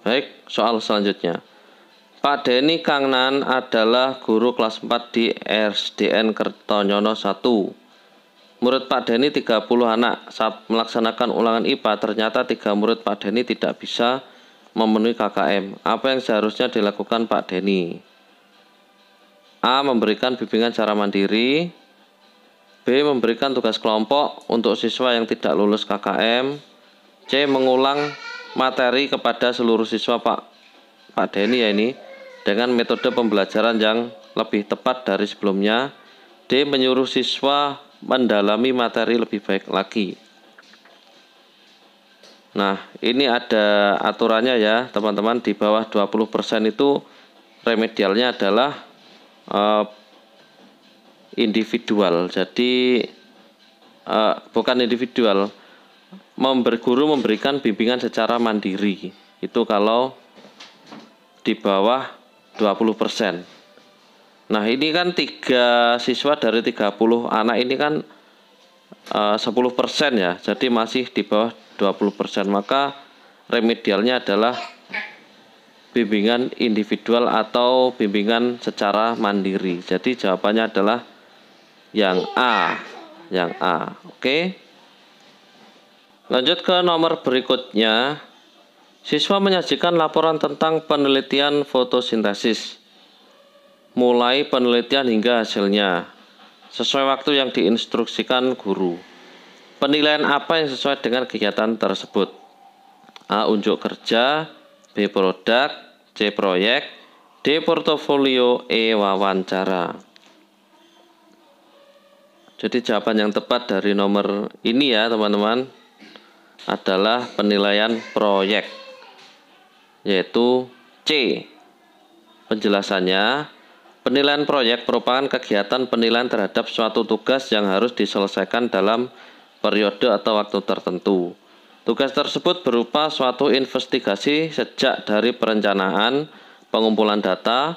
Baik, soal selanjutnya. Pak Denny Kangnan adalah guru kelas 4 di SDN Kertonyono 1. Murid Pak Denny 30 anak. Saat melaksanakan ulangan IPA, ternyata tiga murid Pak Denny tidak bisa memenuhi KKM. Apa yang seharusnya dilakukan Pak Denny? A. Memberikan bimbingan cara mandiri. B. Memberikan tugas kelompok untuk siswa yang tidak lulus KKM. C. Mengulang materi kepada seluruh siswa Pak Pak Denny ya ini dengan metode pembelajaran yang lebih tepat dari sebelumnya. D menyuruh siswa mendalami materi lebih baik lagi. Nah, ini ada aturannya ya, teman-teman di bawah 20% itu remedialnya adalah uh, individual. Jadi uh, bukan individual, Memberguru memberikan bimbingan secara mandiri. Itu kalau di bawah 20%. Nah, ini kan tiga siswa dari 30 anak ini kan eh, uh, 10% ya. Jadi masih di bawah 20%. Maka remedialnya adalah bimbingan individual atau bimbingan secara mandiri. Jadi jawabannya adalah yang A, yang A. Oke. Okay? Lanjut ke nomor berikutnya. Siswa menyajikan laporan tentang penelitian fotosintesis. Mulai penelitian hingga hasilnya. Sesuai waktu yang diinstruksikan guru. Penilaian apa yang sesuai dengan kegiatan tersebut? A. Unjuk kerja B. Produk C. Proyek D. Portofolio E. Wawancara Jadi jawaban yang tepat dari nomor ini ya teman-teman adalah penilaian proyek yaitu C. Penjelasannya, penilaian proyek merupakan kegiatan penilaian terhadap suatu tugas yang harus diselesaikan dalam periode atau waktu tertentu. Tugas tersebut berupa suatu investigasi sejak dari perencanaan, pengumpulan data,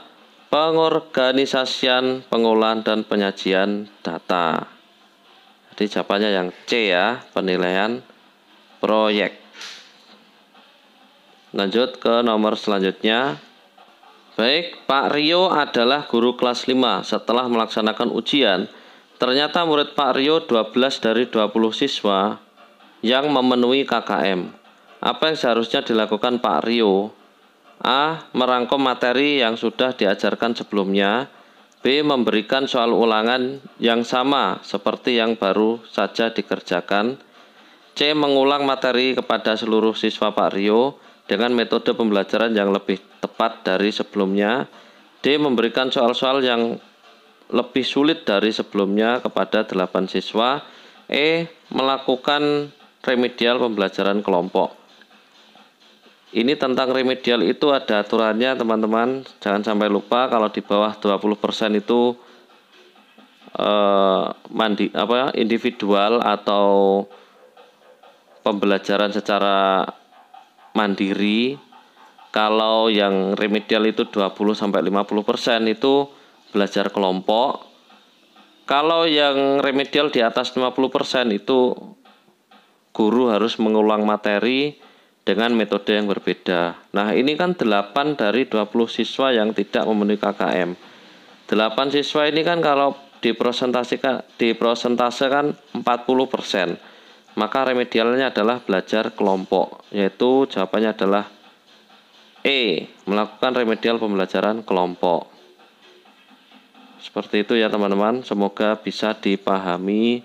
pengorganisasian, pengolahan, dan penyajian data. Jadi jawabannya yang C ya, penilaian proyek. Lanjut ke nomor selanjutnya. Baik, Pak Rio adalah guru kelas 5 setelah melaksanakan ujian. Ternyata murid Pak Rio 12 dari 20 siswa yang memenuhi KKM. Apa yang seharusnya dilakukan Pak Rio? A. Merangkum materi yang sudah diajarkan sebelumnya. B. Memberikan soal ulangan yang sama seperti yang baru saja dikerjakan. C. Mengulang materi kepada seluruh siswa Pak Rio dengan metode pembelajaran yang lebih tepat dari sebelumnya. D. Memberikan soal-soal yang lebih sulit dari sebelumnya kepada 8 siswa. E. Melakukan remedial pembelajaran kelompok. Ini tentang remedial itu ada aturannya teman-teman. Jangan sampai lupa kalau di bawah 20% itu eh, mandi apa individual atau pembelajaran secara mandiri kalau yang remedial itu 20 sampai 50% itu belajar kelompok. Kalau yang remedial di atas 50% itu guru harus mengulang materi dengan metode yang berbeda. Nah, ini kan 8 dari 20 siswa yang tidak memenuhi KKM. 8 siswa ini kan kalau dipresentasikan dipresentasikan 40 persen. Maka remedialnya adalah belajar kelompok, yaitu jawabannya adalah E, melakukan remedial pembelajaran kelompok. Seperti itu ya teman-teman, semoga bisa dipahami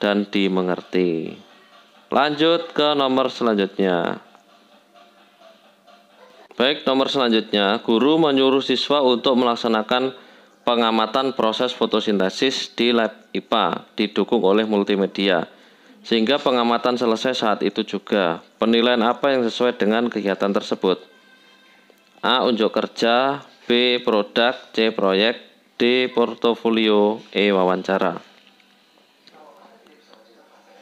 dan dimengerti. Lanjut ke nomor selanjutnya. Baik, nomor selanjutnya, guru menyuruh siswa untuk melaksanakan pengamatan proses fotosintesis di lab IPA didukung oleh multimedia sehingga pengamatan selesai saat itu juga. Penilaian apa yang sesuai dengan kegiatan tersebut? A. Unjuk kerja B. Produk C. Proyek D. Portofolio E. Wawancara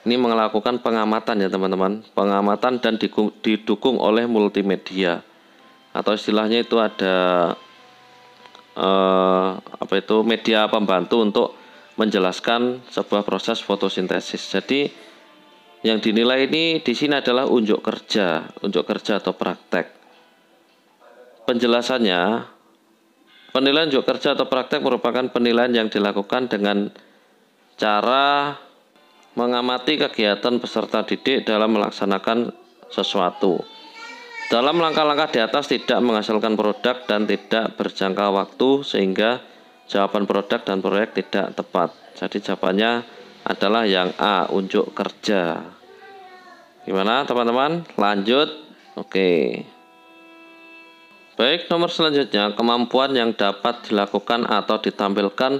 ini melakukan pengamatan ya teman-teman pengamatan dan didukung oleh multimedia atau istilahnya itu ada eh, apa itu media pembantu untuk menjelaskan sebuah proses fotosintesis jadi yang dinilai ini di sini adalah unjuk kerja, unjuk kerja atau praktek. Penjelasannya, penilaian unjuk kerja atau praktek merupakan penilaian yang dilakukan dengan cara mengamati kegiatan peserta didik dalam melaksanakan sesuatu. Dalam langkah-langkah di atas tidak menghasilkan produk dan tidak berjangka waktu sehingga jawaban produk dan proyek tidak tepat. Jadi jawabannya adalah yang A unjuk kerja gimana teman-teman lanjut oke baik nomor selanjutnya kemampuan yang dapat dilakukan atau ditampilkan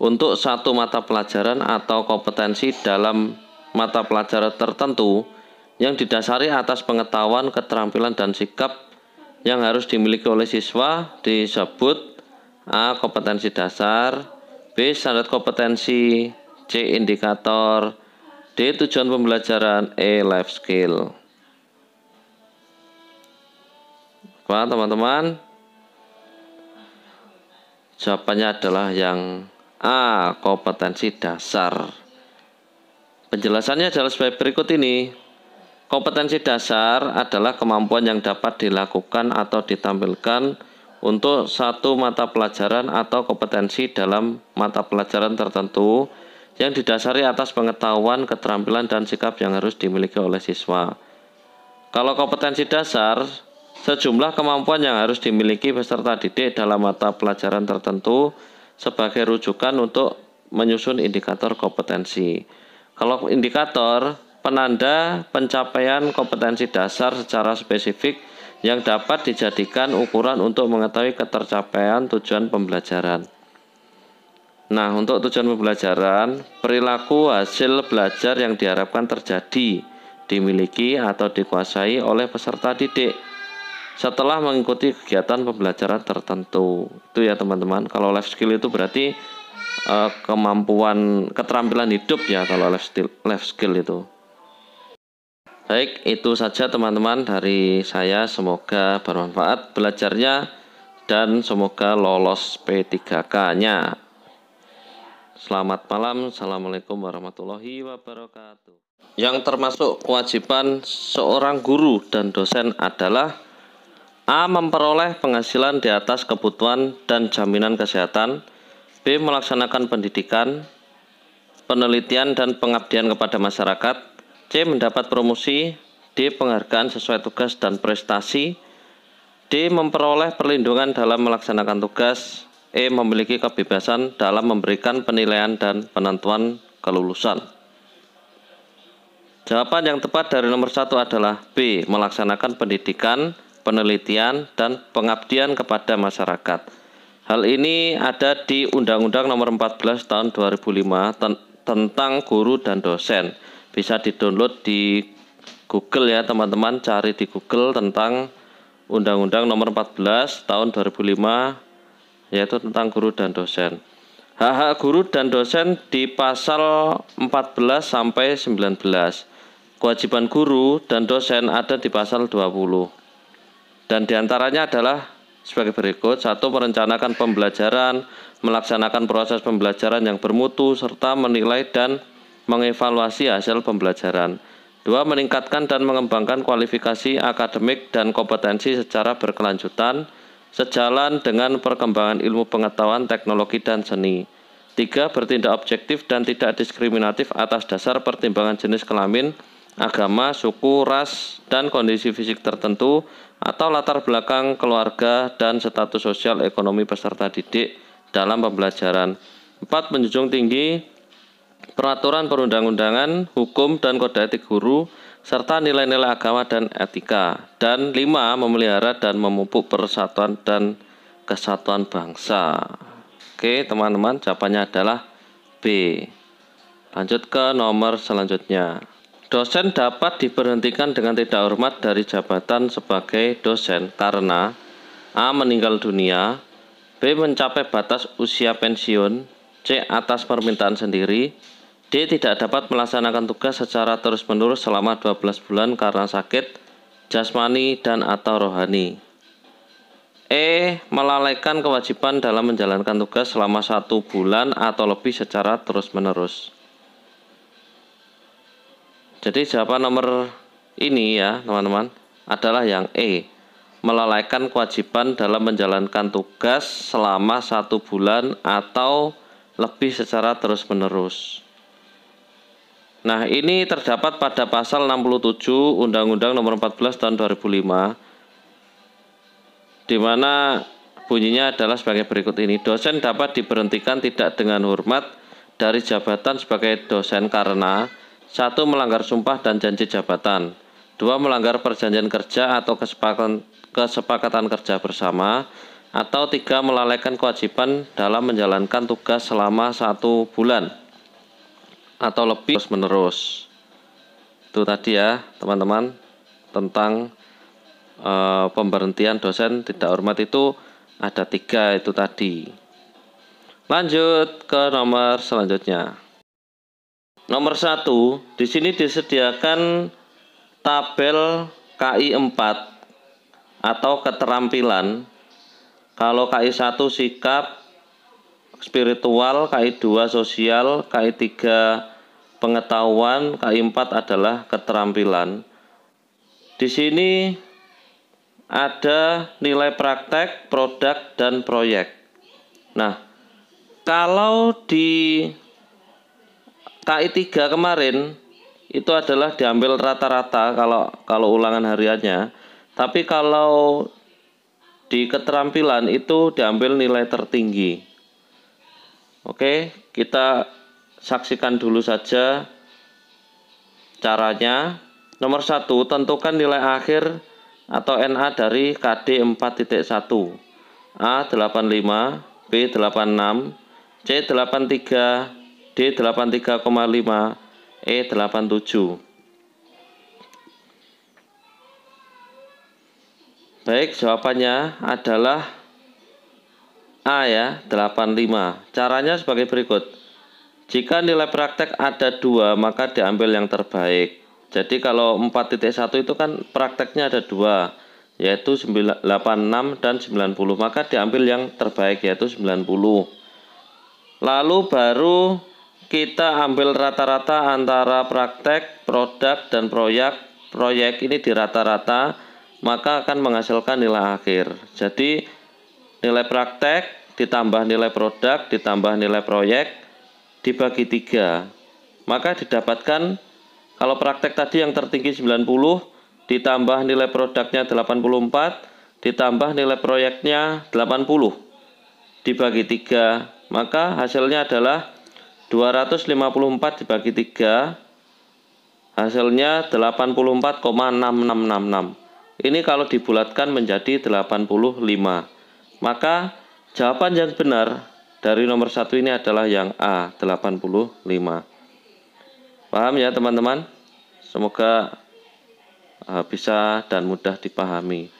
untuk satu mata pelajaran atau kompetensi dalam mata pelajaran tertentu yang didasari atas pengetahuan, keterampilan, dan sikap yang harus dimiliki oleh siswa disebut A. Kompetensi dasar B. Standar kompetensi C. Indikator D. Tujuan pembelajaran E. Life skill Apa teman-teman? Jawabannya adalah yang A. Kompetensi dasar Penjelasannya adalah sebagai berikut ini Kompetensi dasar adalah kemampuan yang dapat dilakukan atau ditampilkan untuk satu mata pelajaran atau kompetensi dalam mata pelajaran tertentu yang didasari atas pengetahuan, keterampilan, dan sikap yang harus dimiliki oleh siswa. Kalau kompetensi dasar, sejumlah kemampuan yang harus dimiliki peserta didik dalam mata pelajaran tertentu sebagai rujukan untuk menyusun indikator kompetensi. Kalau indikator, penanda pencapaian kompetensi dasar secara spesifik yang dapat dijadikan ukuran untuk mengetahui ketercapaian tujuan pembelajaran. Nah, untuk tujuan pembelajaran, perilaku hasil belajar yang diharapkan terjadi dimiliki atau dikuasai oleh peserta didik setelah mengikuti kegiatan pembelajaran tertentu. Itu ya, teman-teman. Kalau life skill itu berarti uh, kemampuan keterampilan hidup ya kalau life skill, life skill itu. Baik, itu saja teman-teman dari saya. Semoga bermanfaat belajarnya dan semoga lolos P3K-nya. Selamat malam, Assalamualaikum warahmatullahi wabarakatuh. Yang termasuk kewajiban seorang guru dan dosen adalah A. Memperoleh penghasilan di atas kebutuhan dan jaminan kesehatan B. Melaksanakan pendidikan, penelitian, dan pengabdian kepada masyarakat C. Mendapat promosi D. Penghargaan sesuai tugas dan prestasi D. Memperoleh perlindungan dalam melaksanakan tugas E memiliki kebebasan dalam memberikan penilaian dan penentuan kelulusan. Jawaban yang tepat dari nomor satu adalah B. Melaksanakan pendidikan, penelitian, dan pengabdian kepada masyarakat. Hal ini ada di Undang-Undang Nomor 14 Tahun 2005 ten tentang guru dan dosen. Bisa didownload di Google ya teman-teman, cari di Google tentang Undang-Undang Nomor 14 Tahun 2005 yaitu tentang guru dan dosen. Hak-hak guru dan dosen di pasal 14 sampai 19. Kewajiban guru dan dosen ada di pasal 20. Dan diantaranya adalah sebagai berikut. Satu, merencanakan pembelajaran, melaksanakan proses pembelajaran yang bermutu, serta menilai dan mengevaluasi hasil pembelajaran. Dua, meningkatkan dan mengembangkan kualifikasi akademik dan kompetensi secara berkelanjutan sejalan dengan perkembangan ilmu pengetahuan, teknologi, dan seni. Tiga, bertindak objektif dan tidak diskriminatif atas dasar pertimbangan jenis kelamin, agama, suku, ras, dan kondisi fisik tertentu, atau latar belakang keluarga dan status sosial ekonomi peserta didik dalam pembelajaran. Empat, menjunjung tinggi peraturan perundang-undangan, hukum, dan kode etik guru serta nilai-nilai agama dan etika. Dan lima, memelihara dan memupuk persatuan dan kesatuan bangsa. Oke, teman-teman, jawabannya adalah B. Lanjut ke nomor selanjutnya. Dosen dapat diberhentikan dengan tidak hormat dari jabatan sebagai dosen karena A. meninggal dunia, B. mencapai batas usia pensiun, C. atas permintaan sendiri, D. Tidak dapat melaksanakan tugas secara terus-menerus selama 12 bulan karena sakit jasmani dan atau rohani. E. Melalaikan kewajiban dalam menjalankan tugas selama satu bulan atau lebih secara terus-menerus. Jadi jawaban nomor ini ya teman-teman adalah yang E. Melalaikan kewajiban dalam menjalankan tugas selama satu bulan atau lebih secara terus-menerus. Nah, ini terdapat pada pasal 67 Undang-Undang Nomor 14 Tahun 2005 di mana bunyinya adalah sebagai berikut ini. Dosen dapat diberhentikan tidak dengan hormat dari jabatan sebagai dosen karena satu melanggar sumpah dan janji jabatan, dua melanggar perjanjian kerja atau kesepakatan kesepakatan kerja bersama, atau tiga melalaikan kewajiban dalam menjalankan tugas selama satu bulan atau lebih terus menerus itu tadi ya teman-teman tentang e, pemberhentian dosen tidak hormat itu ada tiga itu tadi lanjut ke nomor selanjutnya nomor satu di sini disediakan tabel KI 4 atau keterampilan kalau KI 1 sikap spiritual, KI2 sosial, KI3 pengetahuan, KI4 adalah keterampilan. Di sini ada nilai praktek, produk, dan proyek. Nah, kalau di KI3 kemarin itu adalah diambil rata-rata kalau kalau ulangan hariannya. Tapi kalau di keterampilan itu diambil nilai tertinggi. Oke, kita saksikan dulu saja caranya. Nomor satu, tentukan nilai akhir atau NA dari KD 4.1. A 85, B 86, C 83, D 83,5, E 87. Baik, jawabannya adalah A ya, 85. Caranya sebagai berikut. Jika nilai praktek ada dua, maka diambil yang terbaik. Jadi kalau 4.1 itu kan prakteknya ada dua, yaitu 86 dan 90, maka diambil yang terbaik yaitu 90. Lalu baru kita ambil rata-rata antara praktek, produk, dan proyek. Proyek ini dirata rata maka akan menghasilkan nilai akhir. Jadi, nilai praktek ditambah nilai produk ditambah nilai proyek dibagi tiga maka didapatkan kalau praktek tadi yang tertinggi 90 ditambah nilai produknya 84 ditambah nilai proyeknya 80 dibagi tiga maka hasilnya adalah 254 dibagi tiga hasilnya 84,6666 ini kalau dibulatkan menjadi 85 maka jawaban yang benar dari nomor satu ini adalah yang A, 85. Paham ya teman-teman? Semoga eh, bisa dan mudah dipahami.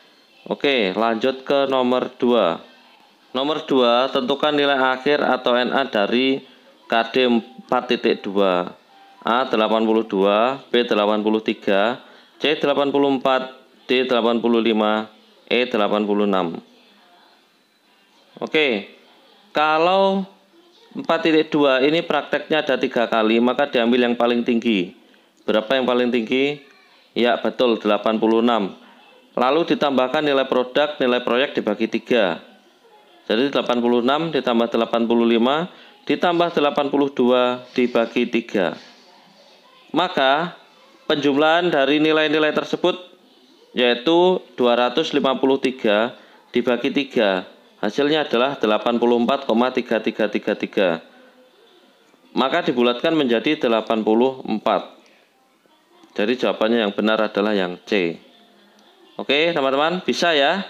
Oke, lanjut ke nomor 2. Nomor 2, tentukan nilai akhir atau NA dari KD 4.2. A 82, B 83, C 84, D 85, E 86. Oke, kalau 4.2 ini prakteknya ada tiga kali, maka diambil yang paling tinggi. Berapa yang paling tinggi? Ya, betul, 86. Lalu ditambahkan nilai produk, nilai proyek dibagi tiga. Jadi 86 ditambah 85 ditambah 82 dibagi tiga. Maka penjumlahan dari nilai-nilai tersebut yaitu 253 dibagi tiga. Hasilnya adalah 84,3333. Maka dibulatkan menjadi 84. Jadi jawabannya yang benar adalah yang C. Oke, teman-teman, bisa ya?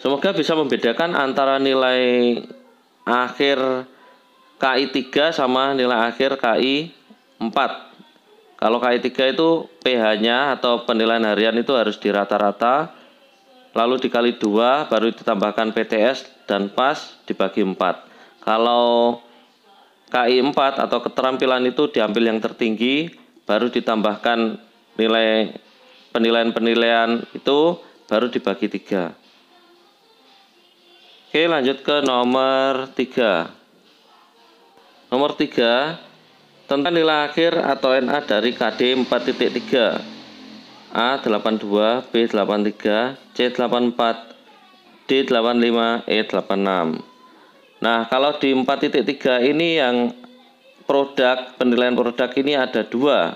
Semoga bisa membedakan antara nilai akhir KI 3 sama nilai akhir KI 4. Kalau KI 3 itu PH-nya atau penilaian harian itu harus dirata-rata lalu dikali 2 baru ditambahkan PTS dan PAS dibagi 4 kalau KI 4 atau keterampilan itu diambil yang tertinggi baru ditambahkan nilai penilaian-penilaian itu baru dibagi 3 Oke lanjut ke nomor 3 Nomor 3 tentang nilai akhir atau NA dari KD 4.3 A82, B83, C84, D85, E86. Nah, kalau di 4.3 ini yang produk penilaian produk ini ada dua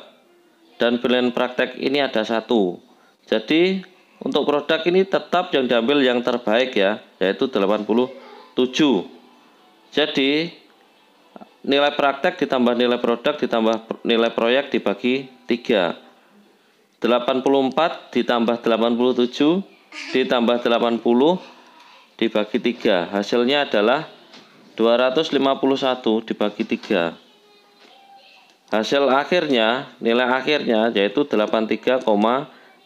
dan penilaian praktek ini ada satu. Jadi untuk produk ini tetap yang diambil yang terbaik ya, yaitu 87. Jadi nilai praktek ditambah nilai produk ditambah nilai proyek dibagi tiga 84 ditambah 87 ditambah 80 dibagi 3 hasilnya adalah 251 dibagi 3 hasil akhirnya nilai akhirnya yaitu 83,66666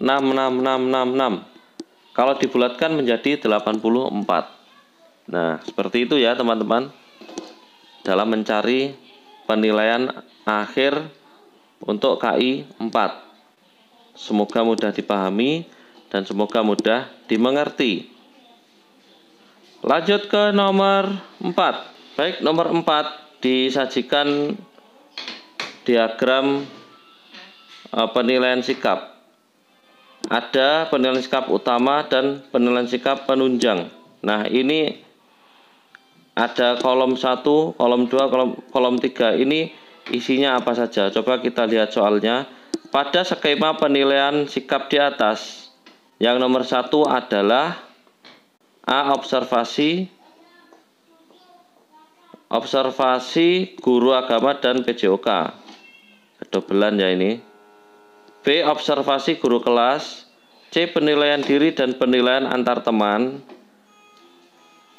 kalau dibulatkan menjadi 84 nah seperti itu ya teman-teman dalam mencari penilaian akhir untuk KI 4 Semoga mudah dipahami dan semoga mudah dimengerti. Lanjut ke nomor 4. Baik, nomor 4 disajikan diagram eh, penilaian sikap. Ada penilaian sikap utama dan penilaian sikap penunjang. Nah, ini ada kolom 1, kolom 2, kolom, kolom 3. Ini isinya apa saja? Coba kita lihat soalnya. Pada skema penilaian sikap di atas, yang nomor satu adalah A. Observasi Observasi guru agama dan PJOK Kedobelan ya ini B. Observasi guru kelas C. Penilaian diri dan penilaian antar teman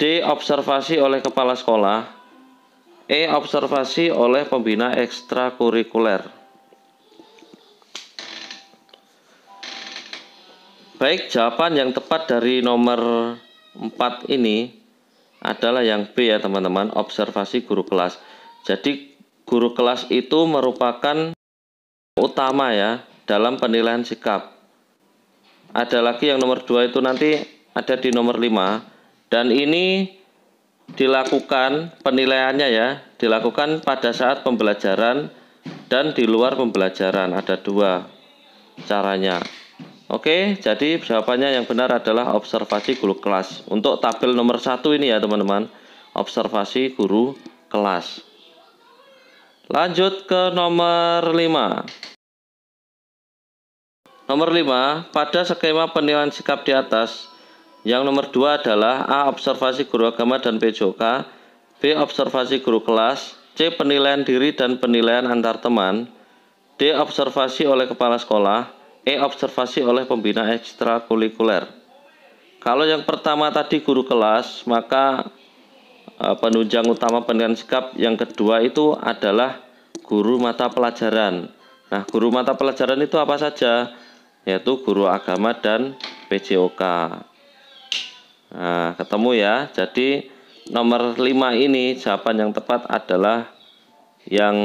D. Observasi oleh kepala sekolah E. Observasi oleh pembina ekstrakurikuler Baik, jawaban yang tepat dari nomor 4 ini adalah yang B ya teman-teman, observasi guru kelas. Jadi guru kelas itu merupakan utama ya dalam penilaian sikap. Ada lagi yang nomor 2 itu nanti ada di nomor 5 dan ini dilakukan penilaiannya ya, dilakukan pada saat pembelajaran dan di luar pembelajaran ada dua caranya. Oke, jadi jawabannya yang benar adalah observasi guru kelas. Untuk tabel nomor satu ini ya teman-teman, observasi guru kelas. Lanjut ke nomor 5. Nomor 5, pada skema penilaian sikap di atas, yang nomor 2 adalah A. Observasi guru agama dan PJOK, B. Observasi guru kelas, C. Penilaian diri dan penilaian antar teman, D. Observasi oleh kepala sekolah, E. Observasi oleh pembina ekstrakurikuler. Kalau yang pertama tadi guru kelas, maka e, penunjang utama pendidikan sikap yang kedua itu adalah guru mata pelajaran. Nah, guru mata pelajaran itu apa saja? Yaitu guru agama dan PJOK. Nah, ketemu ya. Jadi nomor 5 ini jawaban yang tepat adalah yang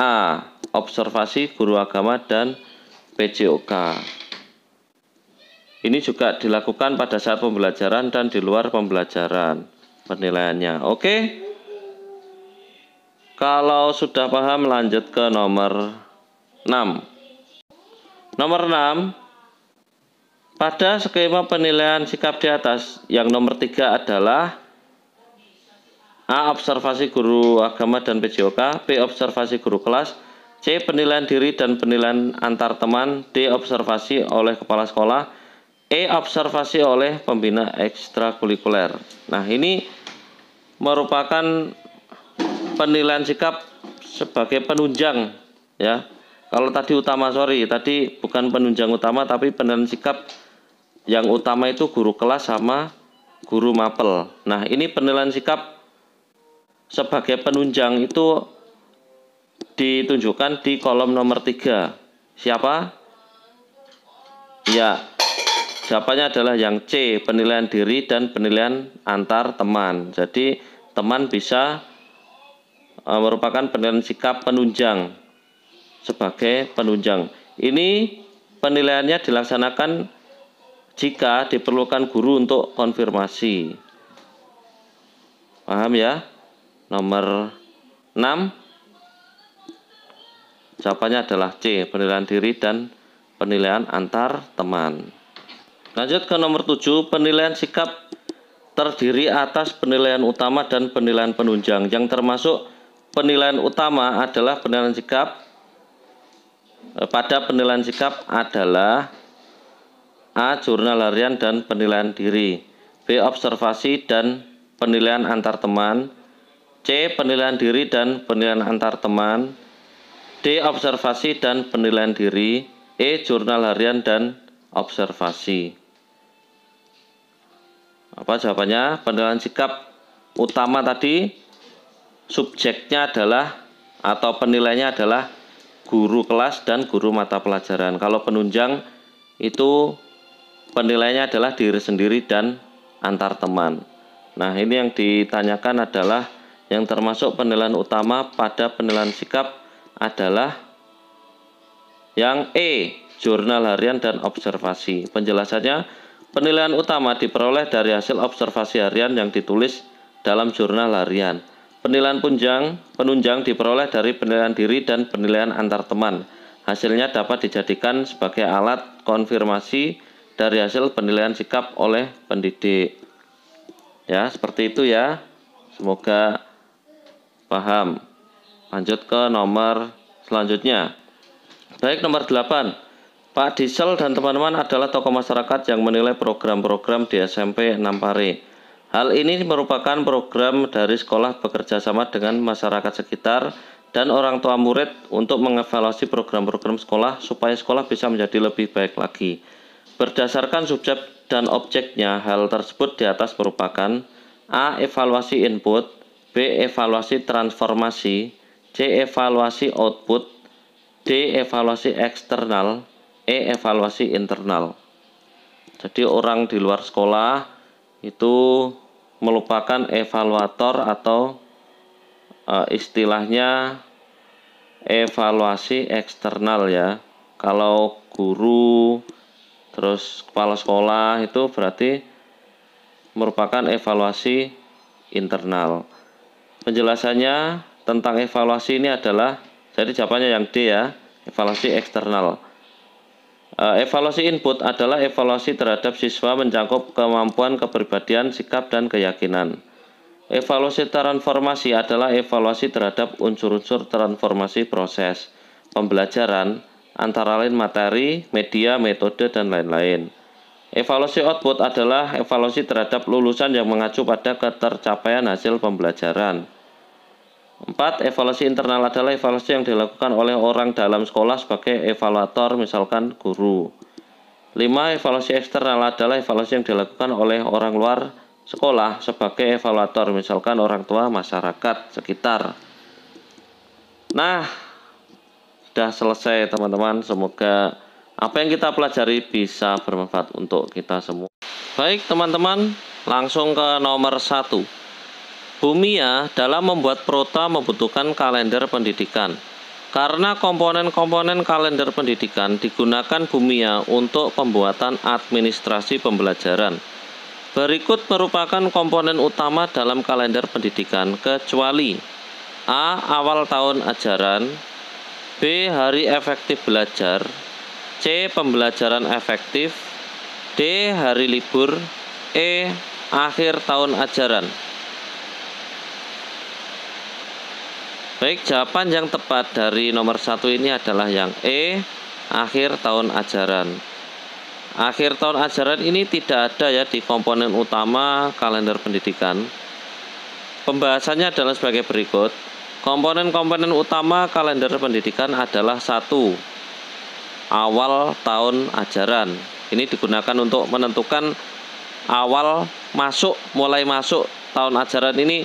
A, observasi guru agama dan PJOK. Ini juga dilakukan pada saat pembelajaran dan di luar pembelajaran penilaiannya. Oke. Kalau sudah paham lanjut ke nomor 6. Nomor 6 pada skema penilaian sikap di atas yang nomor 3 adalah A. Observasi guru agama dan PJOK B. Observasi guru kelas C. Penilaian diri dan penilaian antar teman D. Observasi oleh kepala sekolah E. Observasi oleh pembina ekstrakurikuler Nah ini merupakan penilaian sikap sebagai penunjang ya kalau tadi utama sorry tadi bukan penunjang utama tapi penilaian sikap yang utama itu guru kelas sama guru mapel nah ini penilaian sikap sebagai penunjang itu ditunjukkan di kolom nomor 3. Siapa? Ya. Jawabannya adalah yang C, penilaian diri dan penilaian antar teman. Jadi, teman bisa e, merupakan penilaian sikap penunjang sebagai penunjang. Ini penilaiannya dilaksanakan jika diperlukan guru untuk konfirmasi. Paham ya? Nomor 6 Jawabannya adalah C, penilaian diri dan penilaian antar teman. Lanjut ke nomor 7, penilaian sikap terdiri atas penilaian utama dan penilaian penunjang. Yang termasuk penilaian utama adalah penilaian sikap eh, pada penilaian sikap adalah A. Jurnal harian dan penilaian diri B. Observasi dan penilaian antar teman C. Penilaian diri dan penilaian antar teman D. Observasi dan penilaian diri E. Jurnal harian dan observasi Apa jawabannya? Penilaian sikap utama tadi Subjeknya adalah atau penilainya adalah guru kelas dan guru mata pelajaran Kalau penunjang itu penilainya adalah diri sendiri dan antar teman Nah ini yang ditanyakan adalah yang termasuk penilaian utama pada penilaian sikap adalah yang E, jurnal harian dan observasi. Penjelasannya, penilaian utama diperoleh dari hasil observasi harian yang ditulis dalam jurnal harian. Penilaian punjang, penunjang diperoleh dari penilaian diri dan penilaian antar teman. Hasilnya dapat dijadikan sebagai alat konfirmasi dari hasil penilaian sikap oleh pendidik. Ya, seperti itu ya. Semoga paham. Lanjut ke nomor selanjutnya. Baik nomor 8. Pak Diesel dan teman-teman adalah tokoh masyarakat yang menilai program-program di SMP 6 Pare. Hal ini merupakan program dari sekolah bekerja sama dengan masyarakat sekitar dan orang tua murid untuk mengevaluasi program-program sekolah supaya sekolah bisa menjadi lebih baik lagi. Berdasarkan subjek dan objeknya, hal tersebut di atas merupakan A. Evaluasi input B. Evaluasi transformasi C. Evaluasi output D. Evaluasi eksternal E. Evaluasi internal Jadi orang di luar sekolah itu melupakan evaluator atau e, istilahnya evaluasi eksternal ya kalau guru terus kepala sekolah itu berarti merupakan evaluasi internal penjelasannya tentang evaluasi ini adalah jadi jawabannya yang D ya, evaluasi eksternal. Eh, evaluasi input adalah evaluasi terhadap siswa mencakup kemampuan kepribadian, sikap, dan keyakinan. Evaluasi transformasi adalah evaluasi terhadap unsur-unsur transformasi proses pembelajaran, antara lain materi, media, metode, dan lain-lain. Evaluasi output adalah evaluasi terhadap lulusan yang mengacu pada ketercapaian hasil pembelajaran. Empat, evaluasi internal adalah evaluasi yang dilakukan oleh orang dalam sekolah sebagai evaluator, misalkan guru. Lima, evaluasi eksternal adalah evaluasi yang dilakukan oleh orang luar sekolah sebagai evaluator, misalkan orang tua, masyarakat, sekitar. Nah, sudah selesai teman-teman. Semoga apa yang kita pelajari bisa bermanfaat untuk kita semua. Baik teman-teman, langsung ke nomor satu. Bumia ya, dalam membuat prota membutuhkan kalender pendidikan. Karena komponen-komponen kalender pendidikan digunakan Bumia ya untuk pembuatan administrasi pembelajaran. Berikut merupakan komponen utama dalam kalender pendidikan kecuali A. Awal tahun ajaran B. Hari efektif belajar C. Pembelajaran efektif D. Hari libur E. Akhir tahun ajaran Baik, jawaban yang tepat dari nomor satu ini adalah yang E, akhir tahun ajaran. Akhir tahun ajaran ini tidak ada ya di komponen utama kalender pendidikan. Pembahasannya adalah sebagai berikut. Komponen-komponen utama kalender pendidikan adalah satu, awal tahun ajaran. Ini digunakan untuk menentukan awal masuk, mulai masuk tahun ajaran ini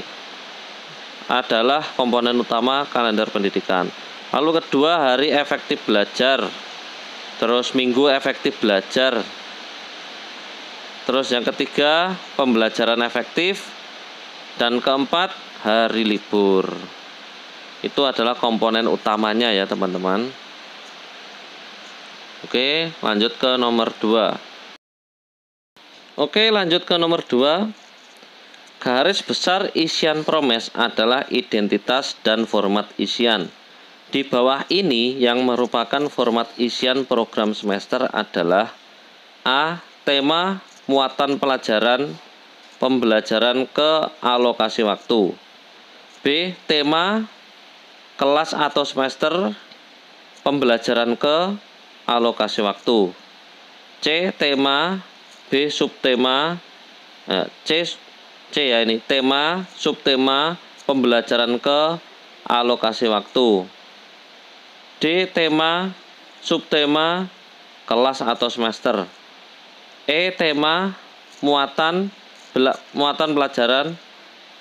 adalah komponen utama kalender pendidikan. Lalu kedua hari efektif belajar. Terus minggu efektif belajar. Terus yang ketiga pembelajaran efektif dan keempat hari libur. Itu adalah komponen utamanya ya teman-teman. Oke, lanjut ke nomor dua. Oke, lanjut ke nomor dua. Garis besar isian promes adalah identitas dan format isian. Di bawah ini yang merupakan format isian program semester adalah A. Tema, muatan pelajaran, pembelajaran ke alokasi waktu. B. Tema, kelas atau semester, pembelajaran ke alokasi waktu. C. Tema, B. Subtema, eh, C C ya ini tema subtema pembelajaran ke alokasi waktu. D tema subtema kelas atau semester. E tema muatan bela, muatan pelajaran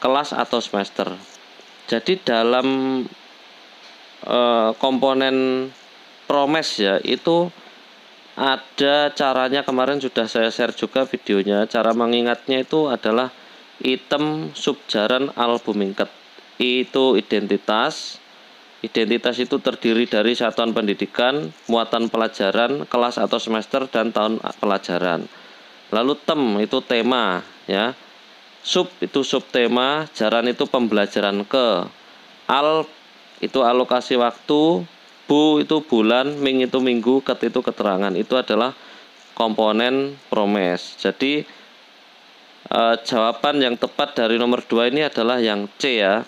kelas atau semester. Jadi dalam e, komponen promes ya itu ada caranya kemarin sudah saya share juga videonya. Cara mengingatnya itu adalah item subjaran albumingket itu identitas identitas itu terdiri dari satuan pendidikan muatan pelajaran kelas atau semester dan tahun pelajaran lalu tem itu tema ya sub itu subtema jaran itu pembelajaran ke al itu alokasi waktu bu itu bulan ming itu minggu ket itu keterangan itu adalah komponen promes jadi e, jawaban yang tepat dari nomor 2 ini adalah yang C ya.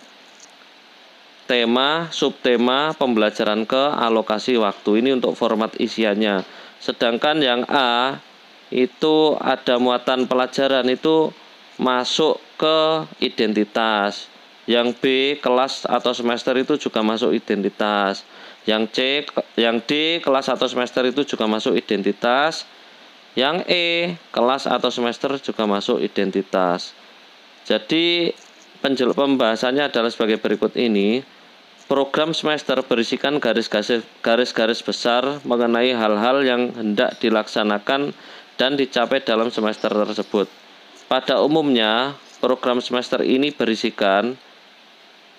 Tema, subtema, pembelajaran ke alokasi waktu. Ini untuk format isiannya. Sedangkan yang A itu ada muatan pelajaran itu masuk ke identitas. Yang B kelas atau semester itu juga masuk identitas. Yang C, yang D kelas atau semester itu juga masuk identitas yang E, kelas atau semester juga masuk identitas. Jadi penjel pembahasannya adalah sebagai berikut ini. Program semester berisikan garis-garis besar mengenai hal-hal yang hendak dilaksanakan dan dicapai dalam semester tersebut. Pada umumnya, program semester ini berisikan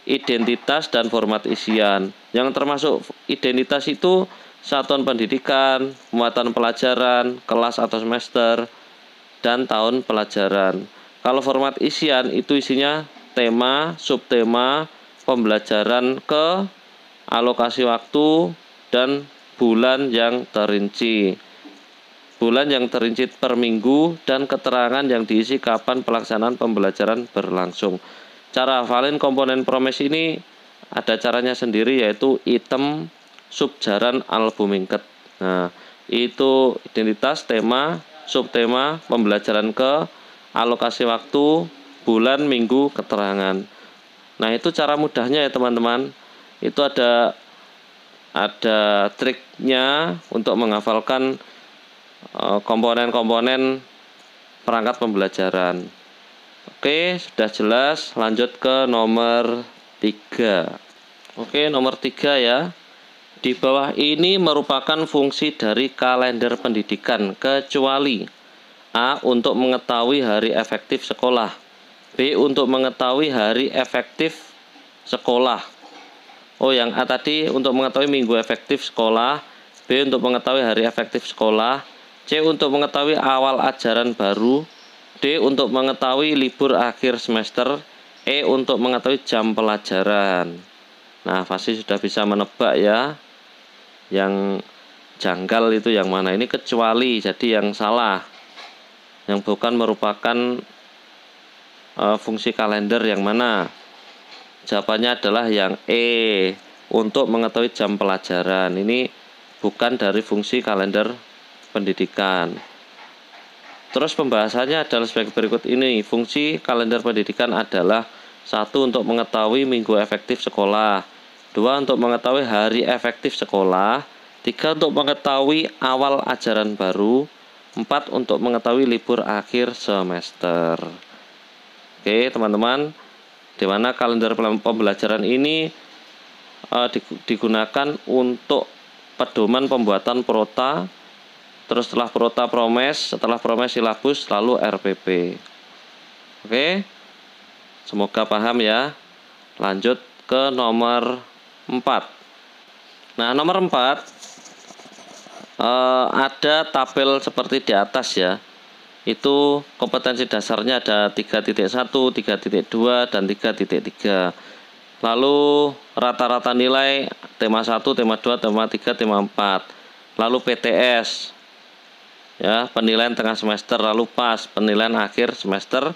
identitas dan format isian. Yang termasuk identitas itu satuan pendidikan, muatan pelajaran, kelas atau semester, dan tahun pelajaran. Kalau format isian itu isinya tema, subtema, pembelajaran ke alokasi waktu dan bulan yang terinci. Bulan yang terinci per minggu dan keterangan yang diisi kapan pelaksanaan pembelajaran berlangsung. Cara hafalin komponen promes ini ada caranya sendiri yaitu item subjaran albumingket. Nah, itu identitas tema, subtema, pembelajaran ke, alokasi waktu, bulan, minggu, keterangan. Nah, itu cara mudahnya ya, teman-teman. Itu ada ada triknya untuk menghafalkan eh, komponen-komponen perangkat pembelajaran. Oke, sudah jelas. Lanjut ke nomor tiga Oke, nomor tiga ya. Di bawah ini merupakan fungsi dari kalender pendidikan kecuali A. Untuk mengetahui hari efektif sekolah B. Untuk mengetahui hari efektif sekolah Oh yang A tadi untuk mengetahui minggu efektif sekolah B. Untuk mengetahui hari efektif sekolah C. Untuk mengetahui awal ajaran baru D. Untuk mengetahui libur akhir semester E. Untuk mengetahui jam pelajaran Nah pasti sudah bisa menebak ya yang janggal itu yang mana ini kecuali jadi yang salah yang bukan merupakan e, fungsi kalender yang mana jawabannya adalah yang E untuk mengetahui jam pelajaran ini bukan dari fungsi kalender pendidikan terus pembahasannya adalah sebagai berikut ini fungsi kalender pendidikan adalah satu untuk mengetahui minggu efektif sekolah Dua, untuk mengetahui hari efektif sekolah. Tiga, untuk mengetahui awal ajaran baru. Empat, untuk mengetahui libur akhir semester. Oke, teman-teman. Di mana kalender pembelajaran ini e, digunakan untuk pedoman pembuatan prota, terus setelah prota promes, setelah promes silabus, lalu RPP. Oke, semoga paham ya. Lanjut ke nomor 4 nah nomor 4 eh, ada tabel seperti di atas ya itu kompetensi dasarnya ada 3.1, 3.2, dan 3.3 lalu rata-rata nilai tema 1, tema 2, tema 3, tema 4 lalu PTS ya penilaian tengah semester lalu pas penilaian akhir semester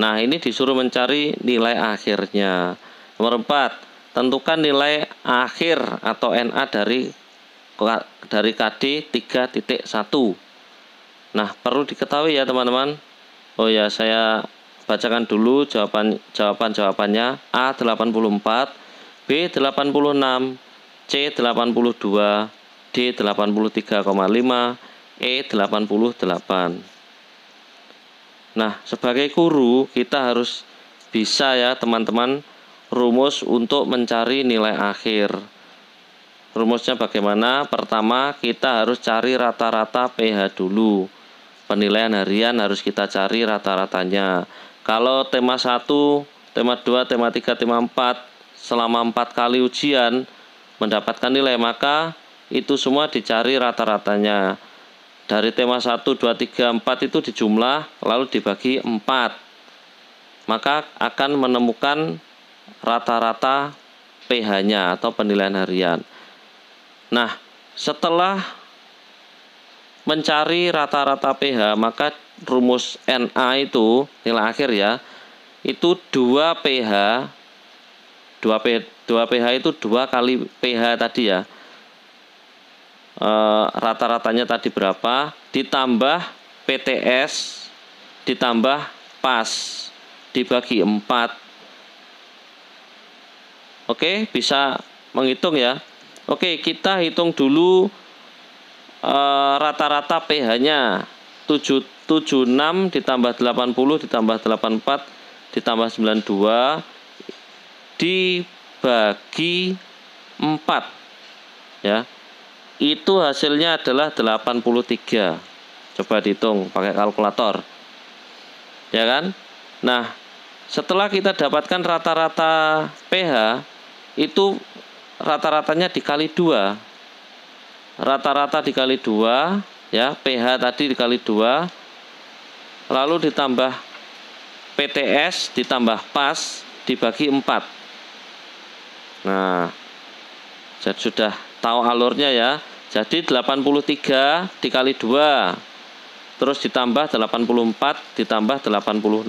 nah ini disuruh mencari nilai akhirnya nomor 4 Tentukan nilai akhir atau NA dari dari KD 3.1. Nah, perlu diketahui ya teman-teman. Oh ya, saya bacakan dulu jawaban jawaban jawabannya A 84, B 86, C 82, D 83,5, E 88. Nah, sebagai guru kita harus bisa ya teman-teman rumus untuk mencari nilai akhir. Rumusnya bagaimana? Pertama, kita harus cari rata-rata pH dulu. Penilaian harian harus kita cari rata-ratanya. Kalau tema 1, tema 2, tema 3, tema 4 selama 4 kali ujian mendapatkan nilai, maka itu semua dicari rata-ratanya. Dari tema 1, 2, 3, 4 itu dijumlah lalu dibagi 4. Maka akan menemukan rata-rata PH-nya atau penilaian harian. Nah, setelah mencari rata-rata PH, maka rumus NA itu nilai akhir ya, itu 2 PH 2 PH, 2 PH itu 2 kali PH tadi ya. E, rata-ratanya tadi berapa ditambah PTS ditambah pas dibagi 4 Oke, bisa menghitung ya. Oke, kita hitung dulu eh, rata-rata uh, pH-nya. 776 ditambah 80 ditambah 84 ditambah 92 dibagi 4. Ya. Itu hasilnya adalah 83. Coba dihitung pakai kalkulator. Ya kan? Nah, setelah kita dapatkan rata-rata pH itu rata-ratanya dikali dua rata-rata dikali dua ya pH tadi dikali dua lalu ditambah PTS ditambah pas dibagi empat. nah jadi sudah tahu alurnya ya jadi 83 dikali dua, terus ditambah 84 ditambah 86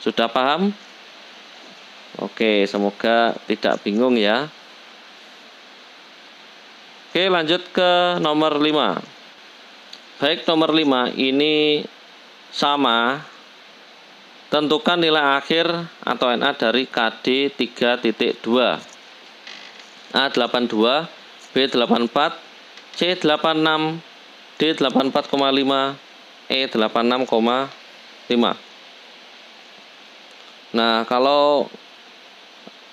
Sudah paham? Oke, semoga tidak bingung ya. Oke, lanjut ke nomor 5. Baik, nomor 5 ini sama tentukan nilai akhir atau NA dari KD 3.2 A82 B84 C86 D84,5 E86,5 Nah, kalau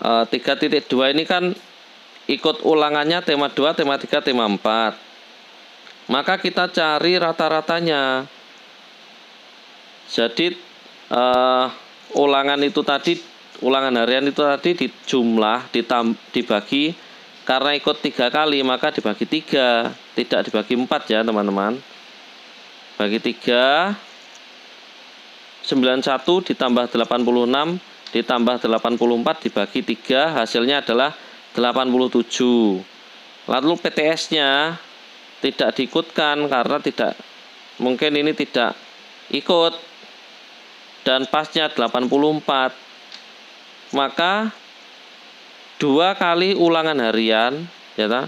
eh, tiga titik ini kan ikut ulangannya tema 2, tema 3, tema 4. Maka kita cari rata-ratanya. Jadi e, ulangan itu tadi, ulangan harian itu tadi di jumlah ditam, dibagi karena ikut tiga kali maka dibagi tiga, tidak dibagi empat ya teman-teman. Bagi tiga, 91 ditambah 86 ditambah 84 dibagi 3 hasilnya adalah 87 lalu PTS-nya tidak diikutkan karena tidak mungkin ini tidak ikut dan pasnya 84 maka dua kali ulangan harian ya ta?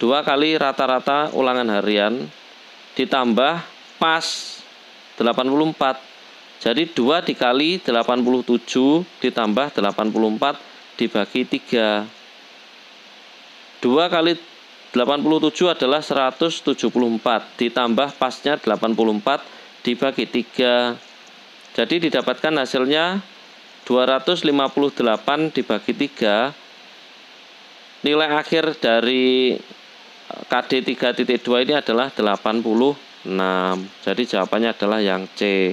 dua kali rata-rata ulangan harian ditambah pas 84 jadi 2 dikali 87 ditambah 84 dibagi 3. 2 kali 87 adalah 174 ditambah pasnya 84 dibagi 3. Jadi didapatkan hasilnya 258 dibagi 3 nilai akhir dari eh, KD 3.2 ini adalah 86 jadi jawabannya adalah yang C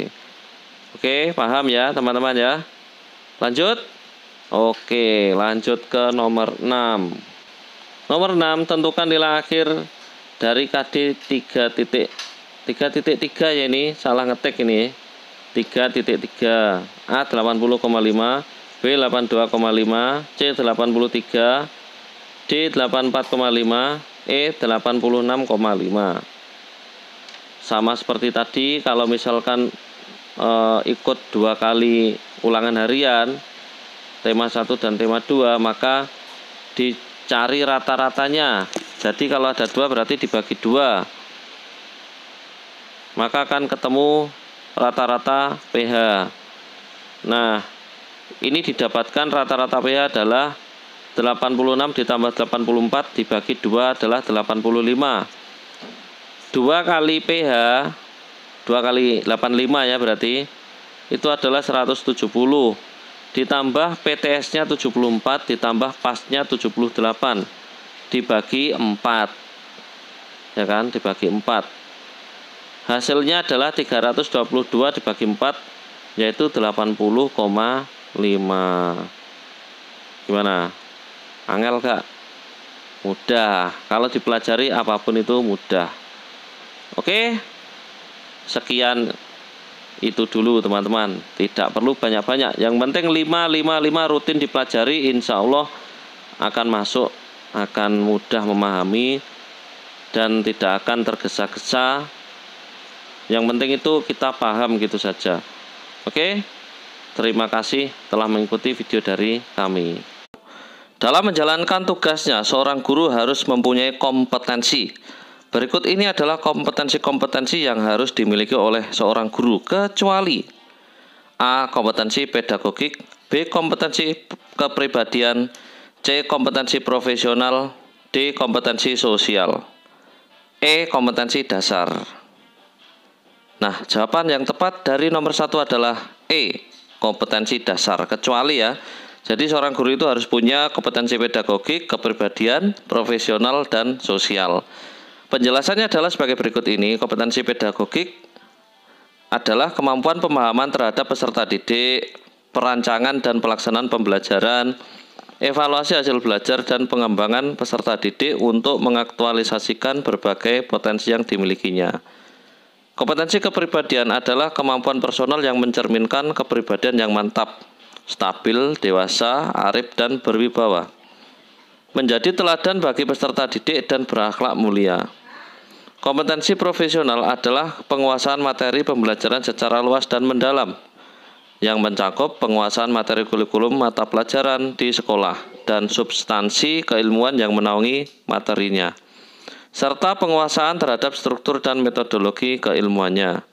Oke, paham ya teman-teman ya. Lanjut. Oke, lanjut ke nomor 6. Nomor 6 tentukan nilai akhir dari KD 3.3 ya ini, salah ngetik ini. 3.3 A 80,5 B 82,5 C 83 D 84,5 E 86,5 sama seperti tadi kalau misalkan uh, ikut dua kali ulangan harian tema 1 dan tema 2 maka dicari rata-ratanya jadi kalau ada dua berarti dibagi dua maka akan ketemu rata-rata pH nah ini didapatkan rata-rata pH adalah 86 ditambah 84 dibagi 2 adalah 85 2 kali pH 2 kali 85 ya berarti itu adalah 170 ditambah PTS-nya 74 ditambah PAS-nya 78 dibagi 4 ya kan dibagi 4 hasilnya adalah 322 dibagi 4 yaitu 80,5 gimana angel kak mudah kalau dipelajari apapun itu mudah oke okay? sekian itu dulu teman-teman tidak perlu banyak-banyak yang penting 555 rutin dipelajari insya Allah akan masuk akan mudah memahami dan tidak akan tergesa-gesa yang penting itu kita paham gitu saja oke terima kasih telah mengikuti video dari kami dalam menjalankan tugasnya seorang guru harus mempunyai kompetensi Berikut ini adalah kompetensi-kompetensi yang harus dimiliki oleh seorang guru kecuali A. Kompetensi pedagogik B. Kompetensi kepribadian C. Kompetensi profesional D. Kompetensi sosial E. Kompetensi dasar Nah, jawaban yang tepat dari nomor satu adalah E. Kompetensi dasar Kecuali ya jadi seorang guru itu harus punya kompetensi pedagogik, kepribadian, profesional, dan sosial. Penjelasannya adalah sebagai berikut ini, kompetensi pedagogik adalah kemampuan pemahaman terhadap peserta didik, perancangan dan pelaksanaan pembelajaran, evaluasi hasil belajar dan pengembangan peserta didik untuk mengaktualisasikan berbagai potensi yang dimilikinya. Kompetensi kepribadian adalah kemampuan personal yang mencerminkan kepribadian yang mantap, stabil, dewasa, arif, dan berwibawa. Menjadi teladan bagi peserta didik dan berakhlak mulia. Kompetensi profesional adalah penguasaan materi pembelajaran secara luas dan mendalam yang mencakup penguasaan materi kurikulum mata pelajaran di sekolah dan substansi keilmuan yang menaungi materinya serta penguasaan terhadap struktur dan metodologi keilmuannya.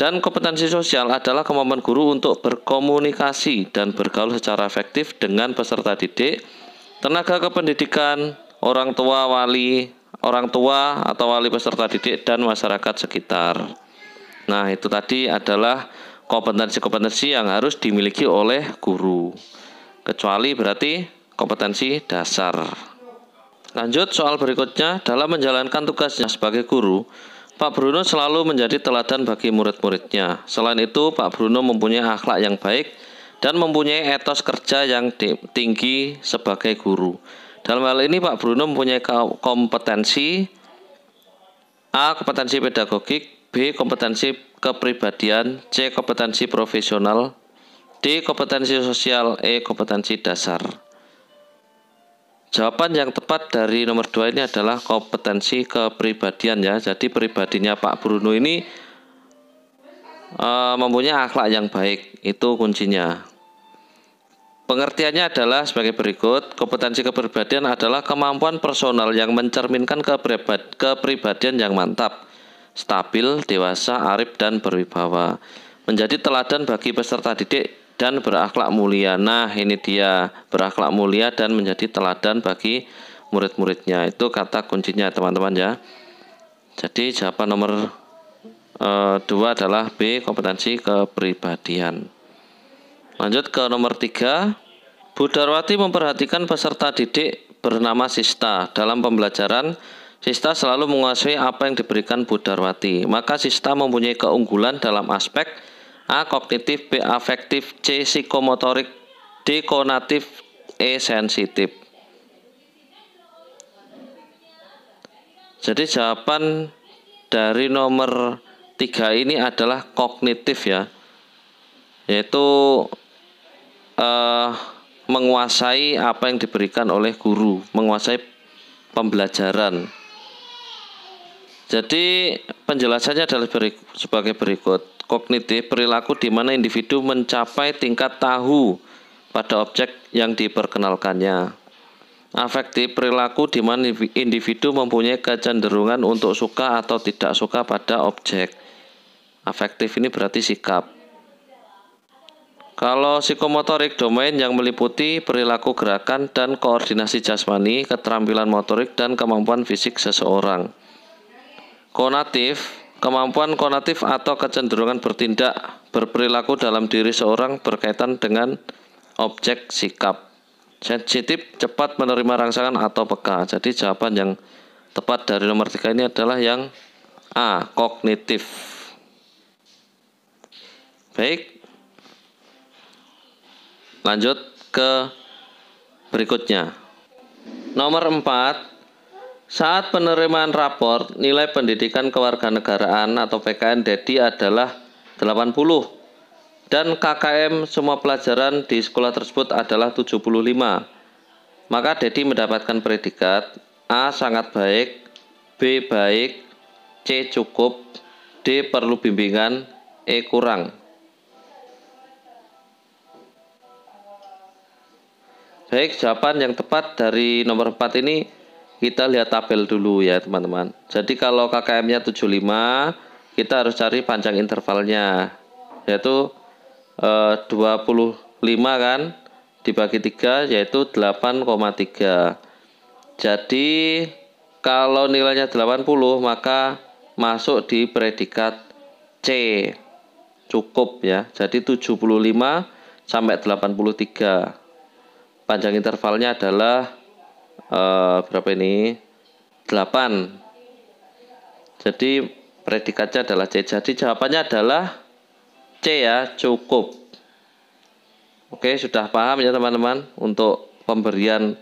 Dan kompetensi sosial adalah kemampuan guru untuk berkomunikasi dan bergaul secara efektif dengan peserta didik, tenaga kependidikan, orang tua, wali, orang tua atau wali peserta didik dan masyarakat sekitar. Nah, itu tadi adalah kompetensi-kompetensi yang harus dimiliki oleh guru. Kecuali berarti kompetensi dasar. Lanjut soal berikutnya, dalam menjalankan tugasnya sebagai guru, Pak Bruno selalu menjadi teladan bagi murid-muridnya. Selain itu, Pak Bruno mempunyai akhlak yang baik dan mempunyai etos kerja yang tinggi sebagai guru. Dalam hal ini Pak Bruno mempunyai kompetensi A. Kompetensi pedagogik B. Kompetensi kepribadian C. Kompetensi profesional D. Kompetensi sosial E. Kompetensi dasar Jawaban yang tepat dari nomor 2 ini adalah kompetensi kepribadian ya. Jadi pribadinya Pak Bruno ini e, mempunyai akhlak yang baik. Itu kuncinya. Pengertiannya adalah sebagai berikut, kompetensi kepribadian adalah kemampuan personal yang mencerminkan kepribadian yang mantap, stabil, dewasa, arif, dan berwibawa. Menjadi teladan bagi peserta didik dan berakhlak mulia. Nah, ini dia berakhlak mulia dan menjadi teladan bagi murid-muridnya. Itu kata kuncinya, teman-teman ya. Jadi jawaban nomor e, dua adalah B, kompetensi kepribadian. Lanjut ke nomor 3. Budarwati memperhatikan peserta didik bernama Sista dalam pembelajaran Sista selalu menguasai apa yang diberikan Budarwati. Maka Sista mempunyai keunggulan dalam aspek A. Kognitif B. Afektif C. Psikomotorik D. Konatif E. Sensitif Jadi jawaban dari nomor 3 ini adalah kognitif ya Yaitu uh, menguasai apa yang diberikan oleh guru, menguasai pembelajaran. Jadi penjelasannya adalah berik, sebagai berikut. Kognitif perilaku di mana individu mencapai tingkat tahu pada objek yang diperkenalkannya. Afektif perilaku di mana individu mempunyai kecenderungan untuk suka atau tidak suka pada objek. Afektif ini berarti sikap. Kalau psikomotorik domain yang meliputi perilaku gerakan dan koordinasi jasmani, keterampilan motorik dan kemampuan fisik seseorang. Konatif, kemampuan konatif atau kecenderungan bertindak, berperilaku dalam diri seorang berkaitan dengan objek sikap. Sensitif, cepat menerima rangsangan atau peka. Jadi jawaban yang tepat dari nomor tiga ini adalah yang A, kognitif. Baik, Lanjut ke berikutnya. Nomor 4. Saat penerimaan rapor, nilai pendidikan kewarganegaraan atau PKN Dedi adalah 80 dan KKM semua pelajaran di sekolah tersebut adalah 75. Maka Dedi mendapatkan predikat A sangat baik, B baik, C cukup, D perlu bimbingan, E kurang. Baik, jawaban yang tepat dari nomor 4 ini kita lihat tabel dulu ya teman-teman. Jadi kalau KKM-nya 75, kita harus cari panjang intervalnya, yaitu eh, 25 kan, dibagi 3 yaitu 8,3. Jadi kalau nilainya 80 maka masuk di predikat C. Cukup ya. Jadi 75 sampai 83 panjang intervalnya adalah uh, berapa ini 8 jadi predikatnya adalah C jadi jawabannya adalah C ya cukup oke sudah paham ya teman-teman untuk pemberian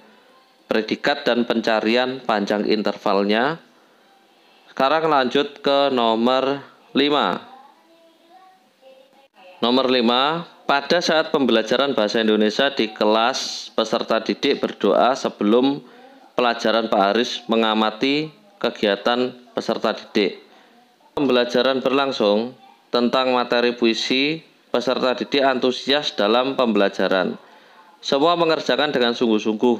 predikat dan pencarian panjang intervalnya sekarang lanjut ke nomor 5 nomor 5 pada saat pembelajaran bahasa Indonesia di kelas, peserta didik berdoa sebelum pelajaran Pak Aris mengamati kegiatan peserta didik. Pembelajaran berlangsung tentang materi puisi, peserta didik antusias dalam pembelajaran. Semua mengerjakan dengan sungguh-sungguh.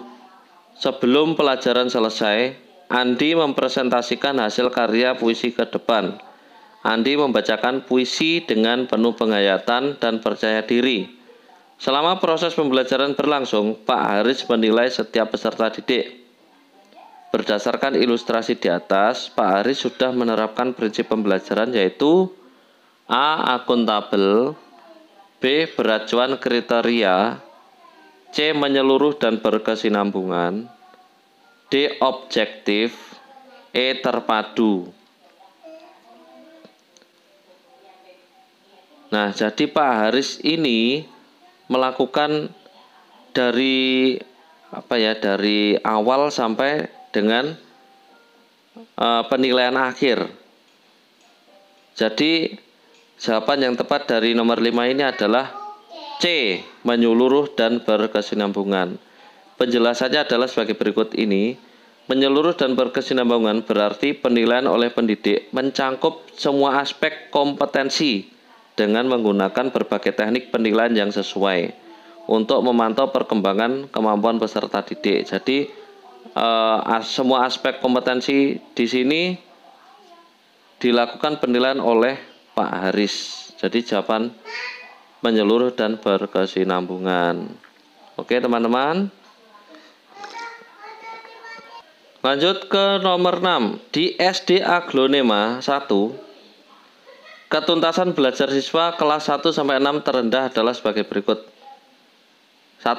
Sebelum pelajaran selesai, Andi mempresentasikan hasil karya puisi ke depan. Andi membacakan puisi dengan penuh penghayatan dan percaya diri. Selama proses pembelajaran berlangsung, Pak Haris menilai setiap peserta didik. Berdasarkan ilustrasi di atas, Pak Haris sudah menerapkan prinsip pembelajaran yaitu A. Akuntabel B. Beracuan kriteria C. Menyeluruh dan berkesinambungan D. Objektif E. Terpadu Nah, jadi Pak Haris ini melakukan dari apa ya, dari awal sampai dengan uh, penilaian akhir. Jadi jawaban yang tepat dari nomor 5 ini adalah C, menyeluruh dan berkesinambungan. Penjelasannya adalah sebagai berikut ini. Menyeluruh dan berkesinambungan berarti penilaian oleh pendidik mencangkup semua aspek kompetensi dengan menggunakan berbagai teknik penilaian yang sesuai untuk memantau perkembangan kemampuan peserta didik. Jadi eh, semua aspek kompetensi di sini dilakukan penilaian oleh Pak Haris. Jadi jawaban menyeluruh dan berkesinambungan. Oke, teman-teman. Lanjut ke nomor 6. Di SD Aglonema 1 Ketuntasan belajar siswa kelas 1 sampai 6 terendah adalah sebagai berikut. 1.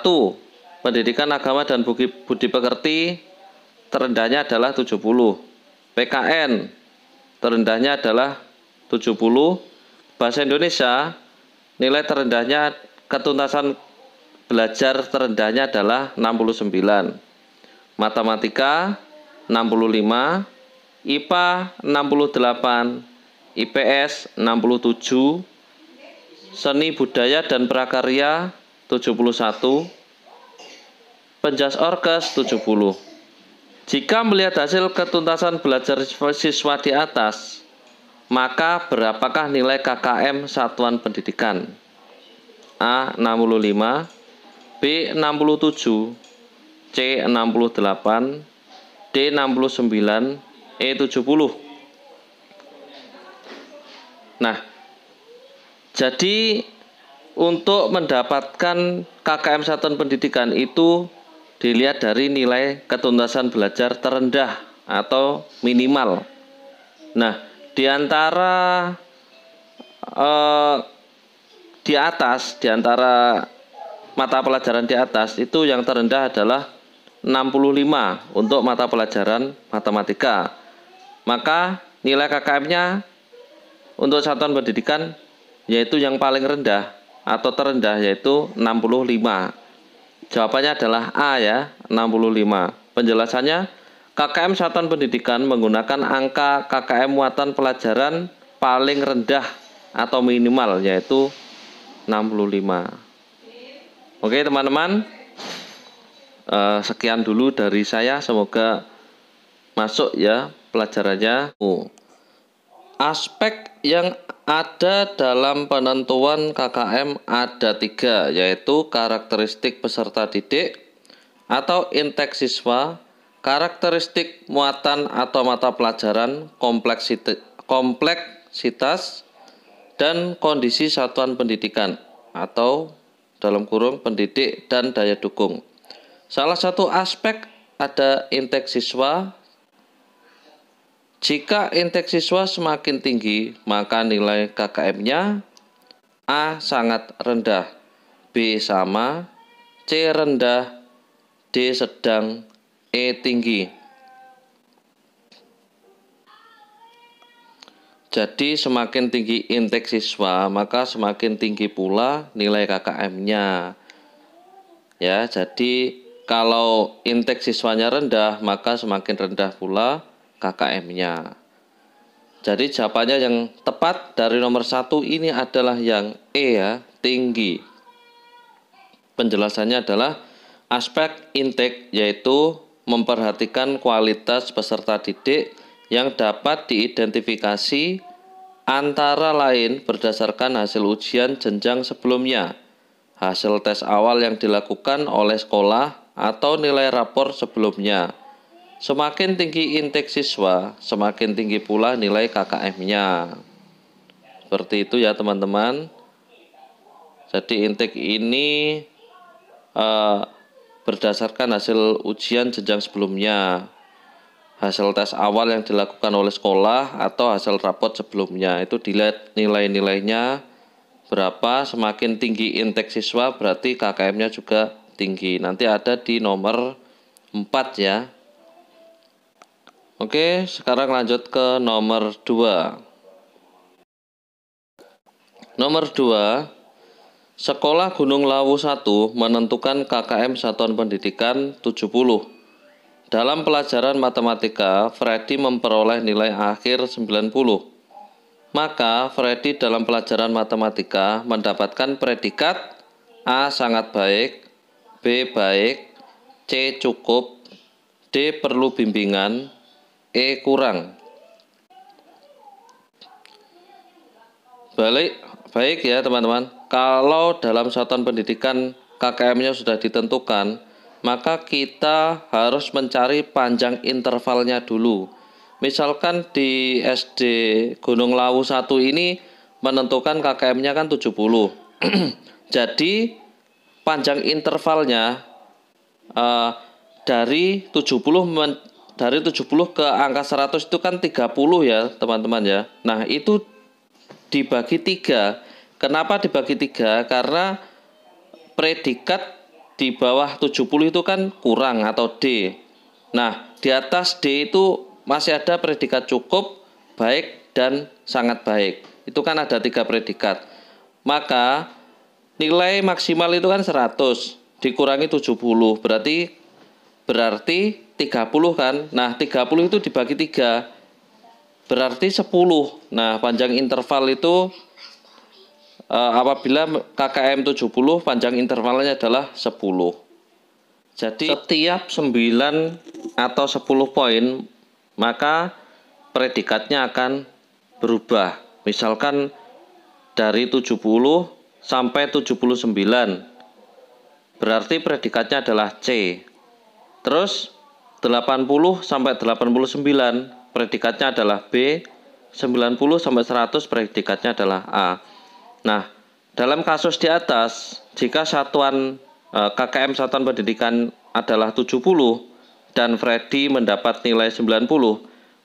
Pendidikan agama dan budi, budi pekerti terendahnya adalah 70. PKN terendahnya adalah 70. Bahasa Indonesia nilai terendahnya ketuntasan belajar terendahnya adalah 69. Matematika 65, IPA 68, IPS 67, Seni Budaya dan Prakarya 71, Penjas Orkes 70. Jika melihat hasil ketuntasan belajar siswa di atas, maka berapakah nilai KKM satuan pendidikan? A 65, B 67, C 68, D 69, E 70. Nah, jadi untuk mendapatkan KKM satuan pendidikan itu dilihat dari nilai ketuntasan belajar terendah atau minimal. Nah, di antara eh, di atas, di antara mata pelajaran di atas itu yang terendah adalah 65 untuk mata pelajaran matematika. Maka nilai KKM-nya untuk satuan pendidikan yaitu yang paling rendah atau terendah yaitu 65. Jawabannya adalah A ya, 65. Penjelasannya KKM satuan pendidikan menggunakan angka KKM muatan pelajaran paling rendah atau minimal yaitu 65. Oke, teman-teman. Eh, sekian dulu dari saya, semoga masuk ya pelajarannya. Aspek yang ada dalam penentuan KKM ada tiga, yaitu karakteristik peserta didik atau indeks siswa, karakteristik muatan atau mata pelajaran, kompleksitas, dan kondisi satuan pendidikan atau dalam kurung pendidik dan daya dukung. Salah satu aspek ada indeks siswa, jika indeks siswa semakin tinggi, maka nilai KKM-nya A sangat rendah, B sama, C rendah, D sedang, E tinggi. Jadi semakin tinggi indeks siswa, maka semakin tinggi pula nilai KKM-nya. Ya, jadi kalau indeks siswanya rendah, maka semakin rendah pula KKM-nya. Jadi jawabannya yang tepat dari nomor satu ini adalah yang E ya, tinggi. Penjelasannya adalah aspek intake yaitu memperhatikan kualitas peserta didik yang dapat diidentifikasi antara lain berdasarkan hasil ujian jenjang sebelumnya, hasil tes awal yang dilakukan oleh sekolah atau nilai rapor sebelumnya Semakin tinggi indeks siswa, semakin tinggi pula nilai KKM-nya. Seperti itu ya teman-teman. Jadi intake ini eh, berdasarkan hasil ujian jenjang sebelumnya, hasil tes awal yang dilakukan oleh sekolah atau hasil rapot sebelumnya. Itu dilihat nilai-nilainya berapa, semakin tinggi intake siswa berarti KKM-nya juga tinggi. Nanti ada di nomor 4 ya. Oke, sekarang lanjut ke nomor 2. Nomor 2, Sekolah Gunung Lawu 1 menentukan KKM Satuan Pendidikan 70. Dalam pelajaran matematika, Freddy memperoleh nilai akhir 90. Maka, Freddy dalam pelajaran matematika mendapatkan predikat A sangat baik, B baik, C cukup, D perlu bimbingan, E kurang. Balik, baik ya teman-teman. Kalau dalam satuan pendidikan KKM-nya sudah ditentukan, maka kita harus mencari panjang intervalnya dulu. Misalkan di SD Gunung Lawu 1 ini menentukan KKM-nya kan 70. Jadi panjang intervalnya uh, dari 70 men dari 70 ke angka 100 itu kan 30 ya teman-teman ya. Nah itu dibagi tiga. Kenapa dibagi tiga? Karena predikat di bawah 70 itu kan kurang atau D. Nah di atas D itu masih ada predikat cukup, baik, dan sangat baik. Itu kan ada tiga predikat. Maka nilai maksimal itu kan 100 dikurangi 70 berarti berarti 30 kan. Nah, 30 itu dibagi 3 berarti 10. Nah, panjang interval itu uh, apabila KKM 70 panjang intervalnya adalah 10. Jadi setiap 9 atau 10 poin maka predikatnya akan berubah. Misalkan dari 70 sampai 79 berarti predikatnya adalah C. Terus 80 sampai 89 predikatnya adalah B, 90 sampai 100 predikatnya adalah A. Nah, dalam kasus di atas, jika satuan e, KKM satuan pendidikan adalah 70 dan Freddy mendapat nilai 90,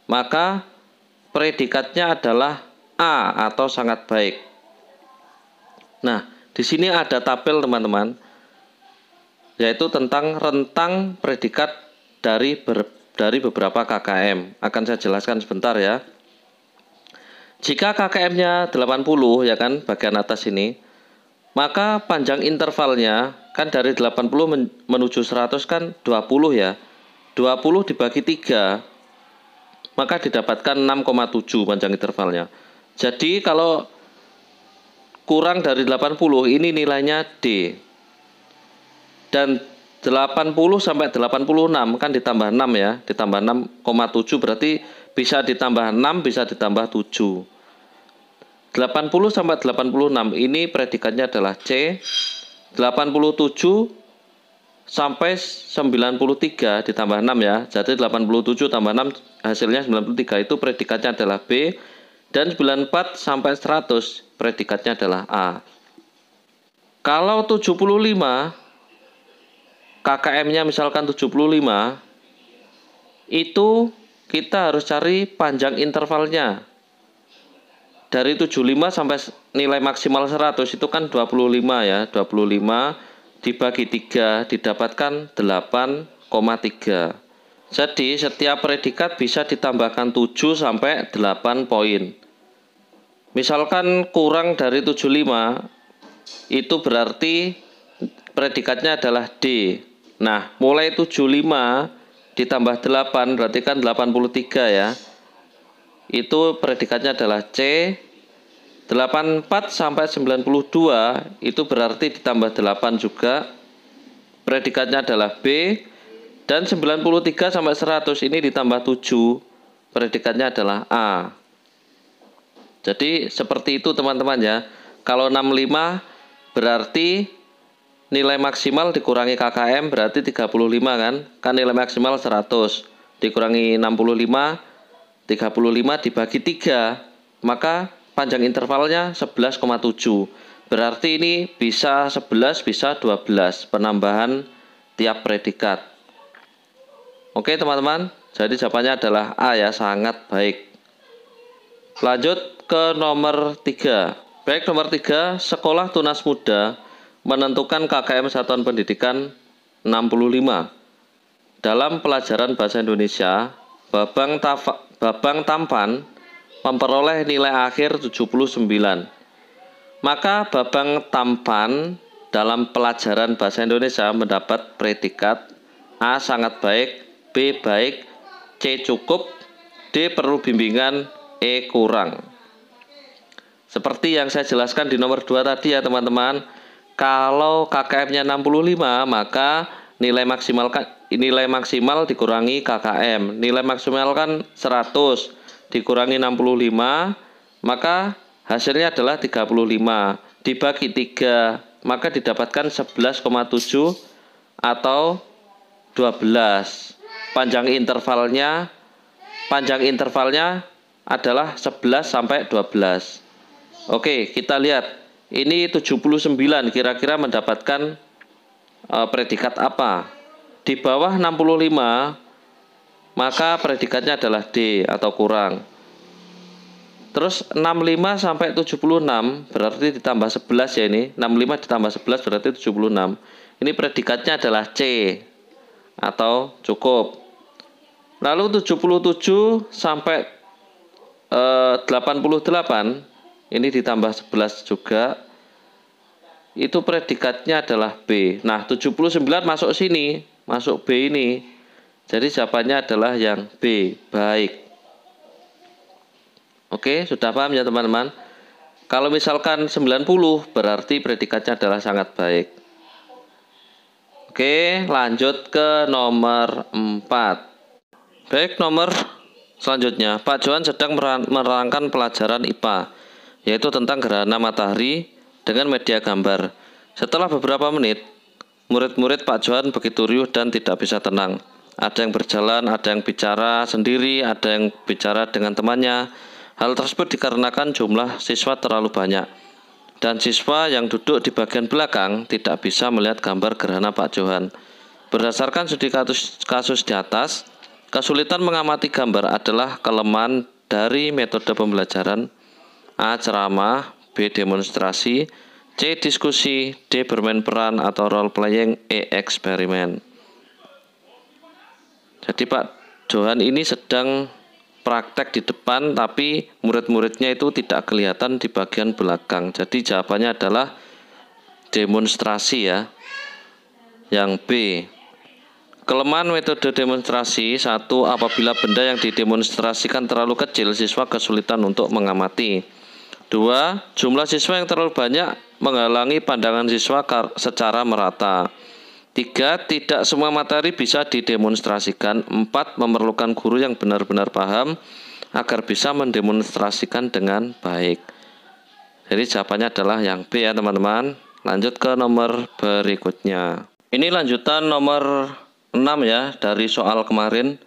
maka predikatnya adalah A atau sangat baik. Nah, di sini ada tabel teman-teman yaitu tentang rentang predikat dari ber, dari beberapa KKM. Akan saya jelaskan sebentar ya. Jika KKM-nya 80 ya kan bagian atas ini, maka panjang intervalnya kan dari 80 menuju 100 kan 20 ya. 20 dibagi 3 maka didapatkan 6,7 panjang intervalnya. Jadi kalau kurang dari 80 ini nilainya D dan 80 sampai 86 kan ditambah 6 ya, ditambah 6,7 berarti bisa ditambah 6 bisa ditambah 7. 80 sampai 86 ini predikatnya adalah C. 87 sampai 93 ditambah 6 ya. Jadi 87 tambah 6 hasilnya 93 itu predikatnya adalah B dan 94 sampai 100 predikatnya adalah A. Kalau 75 KKM-nya misalkan 75 itu kita harus cari panjang intervalnya dari 75 sampai nilai maksimal 100 itu kan 25 ya 25 dibagi 3 didapatkan 8,3 jadi setiap predikat bisa ditambahkan 7 sampai 8 poin. Misalkan kurang dari 75 itu berarti predikatnya adalah D. Nah, mulai 75 ditambah 8 berarti kan 83 ya. Itu predikatnya adalah C. 84 sampai 92 itu berarti ditambah 8 juga. Predikatnya adalah B. Dan 93 sampai 100 ini ditambah 7 predikatnya adalah A. Jadi seperti itu teman-teman ya. Kalau 65 berarti nilai maksimal dikurangi KKM berarti 35 kan? Kan nilai maksimal 100 dikurangi 65 35 dibagi 3 maka panjang intervalnya 11,7 berarti ini bisa 11 bisa 12 penambahan tiap predikat oke teman-teman jadi jawabannya adalah A ya sangat baik lanjut ke nomor 3 baik nomor 3 sekolah tunas muda menentukan KKM satuan pendidikan 65 dalam pelajaran bahasa Indonesia, Babang, Tafa, Babang Tampan memperoleh nilai akhir 79. Maka Babang Tampan dalam pelajaran bahasa Indonesia mendapat predikat A sangat baik, B baik, C cukup, D perlu bimbingan, E kurang. Seperti yang saya jelaskan di nomor 2 tadi ya teman-teman, kalau KKM-nya 65, maka nilai maksimal kan nilai maksimal dikurangi KKM. Nilai maksimal kan 100 dikurangi 65, maka hasilnya adalah 35 dibagi 3, maka didapatkan 11,7 atau 12. Panjang intervalnya panjang intervalnya adalah 11 sampai 12. Oke, kita lihat ini 79 kira-kira mendapatkan uh, predikat apa? Di bawah 65 maka predikatnya adalah D atau kurang. Terus 65 sampai 76 berarti ditambah 11 ya ini. 65 ditambah 11 berarti 76. Ini predikatnya adalah C atau cukup. Lalu 77 sampai eh, 88 ini ditambah 11 juga itu predikatnya adalah B. Nah, 79 masuk sini, masuk B ini. Jadi jawabannya adalah yang B, baik. Oke, sudah paham ya teman-teman? Kalau misalkan 90 berarti predikatnya adalah sangat baik. Oke, lanjut ke nomor 4. Baik, nomor selanjutnya. Pak Johan sedang merangkan pelajaran IPA yaitu tentang gerhana matahari dengan media gambar. Setelah beberapa menit, murid-murid Pak Johan begitu riuh dan tidak bisa tenang. Ada yang berjalan, ada yang bicara sendiri, ada yang bicara dengan temannya. Hal tersebut dikarenakan jumlah siswa terlalu banyak. Dan siswa yang duduk di bagian belakang tidak bisa melihat gambar gerhana Pak Johan. Berdasarkan studi kasus, kasus di atas, kesulitan mengamati gambar adalah kelemahan dari metode pembelajaran A. Ceramah B. Demonstrasi C. Diskusi D. Bermain peran atau role playing E. Eksperimen Jadi Pak Johan ini sedang praktek di depan tapi murid-muridnya itu tidak kelihatan di bagian belakang Jadi jawabannya adalah demonstrasi ya yang B Kelemahan metode demonstrasi satu apabila benda yang didemonstrasikan terlalu kecil siswa kesulitan untuk mengamati. Dua, jumlah siswa yang terlalu banyak menghalangi pandangan siswa secara merata. Tiga, tidak semua materi bisa didemonstrasikan. Empat, memerlukan guru yang benar-benar paham agar bisa mendemonstrasikan dengan baik. Jadi jawabannya adalah yang B ya teman-teman. Lanjut ke nomor berikutnya. Ini lanjutan nomor 6 ya dari soal kemarin.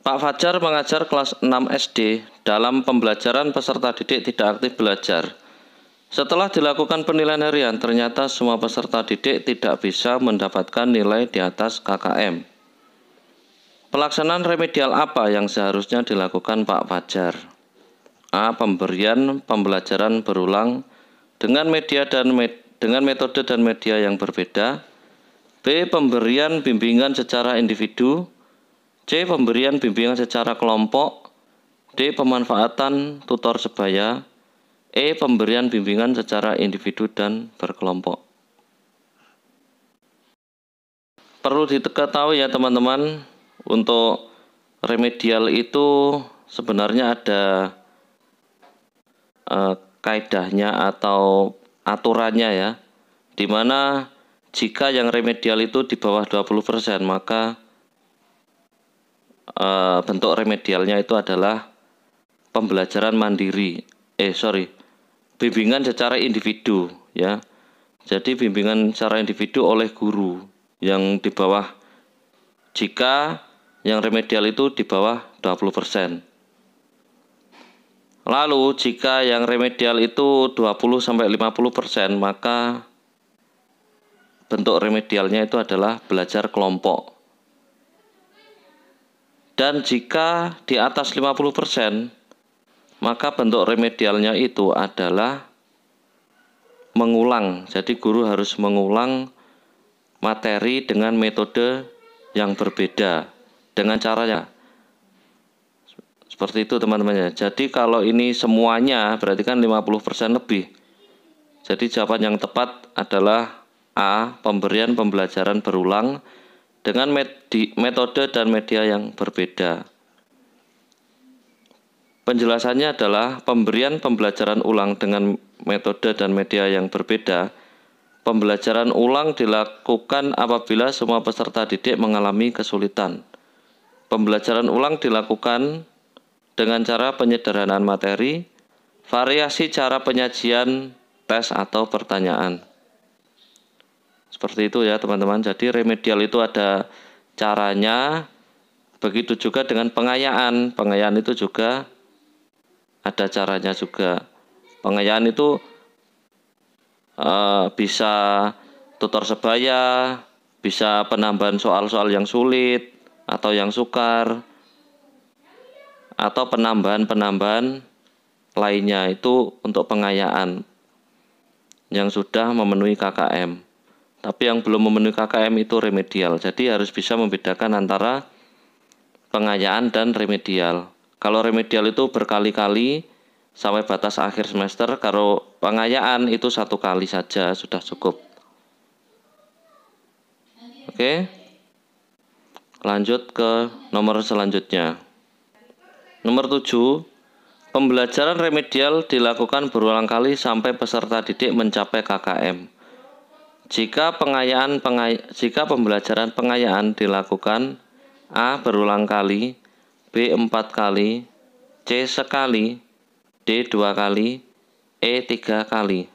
Pak Fajar mengajar kelas 6 SD. Dalam pembelajaran peserta didik tidak aktif belajar. Setelah dilakukan penilaian harian, ternyata semua peserta didik tidak bisa mendapatkan nilai di atas KKM. Pelaksanaan remedial apa yang seharusnya dilakukan Pak Fajar? A. Pemberian pembelajaran berulang dengan media dan med dengan metode dan media yang berbeda. B. Pemberian bimbingan secara individu. C. Pemberian bimbingan secara kelompok D. Pemanfaatan tutor sebaya E. Pemberian bimbingan secara individu dan berkelompok Perlu diketahui ya teman-teman Untuk remedial itu sebenarnya ada kaedahnya kaidahnya atau aturannya ya Dimana jika yang remedial itu di bawah 20% maka e, bentuk remedialnya itu adalah pembelajaran mandiri. Eh sorry, bimbingan secara individu ya. Jadi bimbingan secara individu oleh guru yang di bawah jika yang remedial itu di bawah 20%. Lalu jika yang remedial itu 20 sampai 50%, maka bentuk remedialnya itu adalah belajar kelompok. Dan jika di atas 50%, maka bentuk remedialnya itu adalah mengulang. Jadi guru harus mengulang materi dengan metode yang berbeda dengan caranya. Seperti itu teman temannya Jadi kalau ini semuanya berarti kan 50% lebih. Jadi jawaban yang tepat adalah A. Pemberian pembelajaran berulang dengan metode dan media yang berbeda. Penjelasannya adalah pemberian pembelajaran ulang dengan metode dan media yang berbeda. Pembelajaran ulang dilakukan apabila semua peserta didik mengalami kesulitan. Pembelajaran ulang dilakukan dengan cara penyederhanaan materi, variasi cara penyajian tes atau pertanyaan. Seperti itu ya teman-teman. Jadi remedial itu ada caranya. Begitu juga dengan pengayaan. Pengayaan itu juga ada caranya juga. Pengayaan itu uh, bisa tutor sebaya, bisa penambahan soal-soal yang sulit atau yang sukar atau penambahan-penambahan lainnya itu untuk pengayaan yang sudah memenuhi KKM. Tapi yang belum memenuhi KKM itu remedial. Jadi harus bisa membedakan antara pengayaan dan remedial. Kalau remedial itu berkali-kali sampai batas akhir semester, kalau pengayaan itu satu kali saja sudah cukup. Oke. Lanjut ke nomor selanjutnya. Nomor 7, pembelajaran remedial dilakukan berulang kali sampai peserta didik mencapai KKM. Jika pengayaan pengay jika pembelajaran pengayaan dilakukan A berulang kali, B empat kali, C sekali, D dua kali, E tiga kali.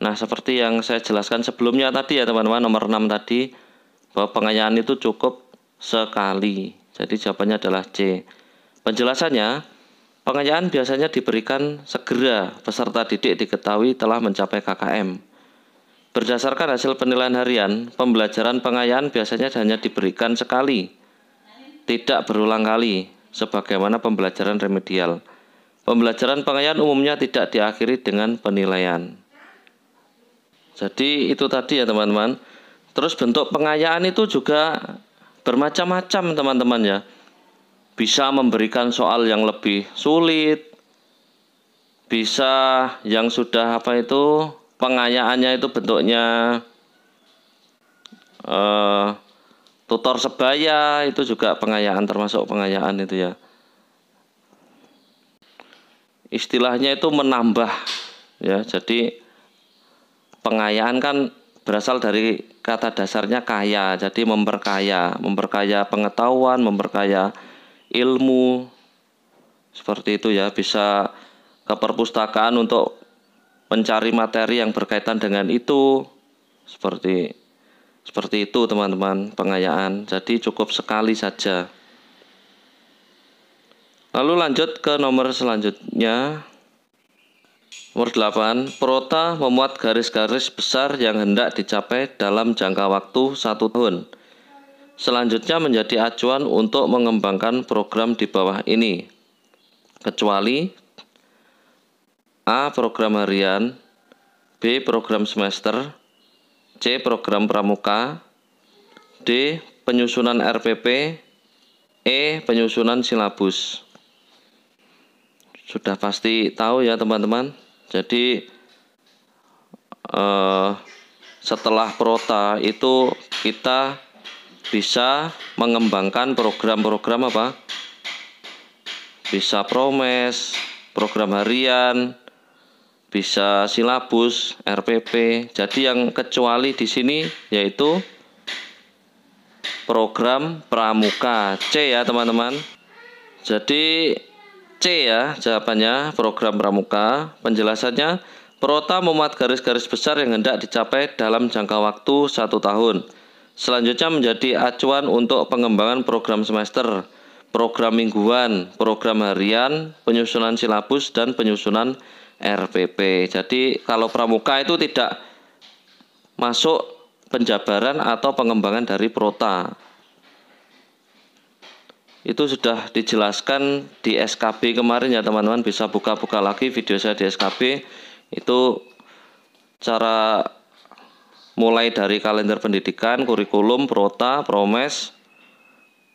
Nah, seperti yang saya jelaskan sebelumnya tadi ya teman-teman, nomor 6 tadi bahwa pengayaan itu cukup sekali. Jadi jawabannya adalah C. Penjelasannya, pengayaan biasanya diberikan segera peserta didik diketahui telah mencapai KKM. Berdasarkan hasil penilaian harian, pembelajaran pengayaan biasanya hanya diberikan sekali, tidak berulang kali, sebagaimana pembelajaran remedial. Pembelajaran pengayaan umumnya tidak diakhiri dengan penilaian. Jadi itu tadi ya teman-teman. Terus bentuk pengayaan itu juga bermacam-macam teman-teman ya. Bisa memberikan soal yang lebih sulit, bisa yang sudah apa itu pengayaannya itu bentuknya uh, tutor sebaya itu juga pengayaan termasuk pengayaan itu ya istilahnya itu menambah ya jadi pengayaan kan berasal dari kata dasarnya kaya jadi memperkaya memperkaya pengetahuan memperkaya ilmu seperti itu ya bisa ke perpustakaan untuk mencari materi yang berkaitan dengan itu seperti seperti itu teman-teman pengayaan jadi cukup sekali saja lalu lanjut ke nomor selanjutnya nomor 8 prota memuat garis-garis besar yang hendak dicapai dalam jangka waktu satu tahun selanjutnya menjadi acuan untuk mengembangkan program di bawah ini kecuali A. Program harian B. Program semester C. Program pramuka D. Penyusunan RPP E. Penyusunan silabus Sudah pasti tahu ya teman-teman Jadi eh, setelah prota itu kita bisa mengembangkan program-program apa? Bisa promes, program harian, bisa silabus, RPP. Jadi yang kecuali di sini yaitu program pramuka C ya teman-teman. Jadi C ya jawabannya program pramuka. Penjelasannya Prota memuat garis-garis besar yang hendak dicapai dalam jangka waktu satu tahun. Selanjutnya menjadi acuan untuk pengembangan program semester, program mingguan, program harian, penyusunan silabus, dan penyusunan RPP. Jadi kalau pramuka itu tidak masuk penjabaran atau pengembangan dari prota. Itu sudah dijelaskan di SKB kemarin ya teman-teman bisa buka-buka lagi video saya di SKB itu cara mulai dari kalender pendidikan, kurikulum, prota, promes,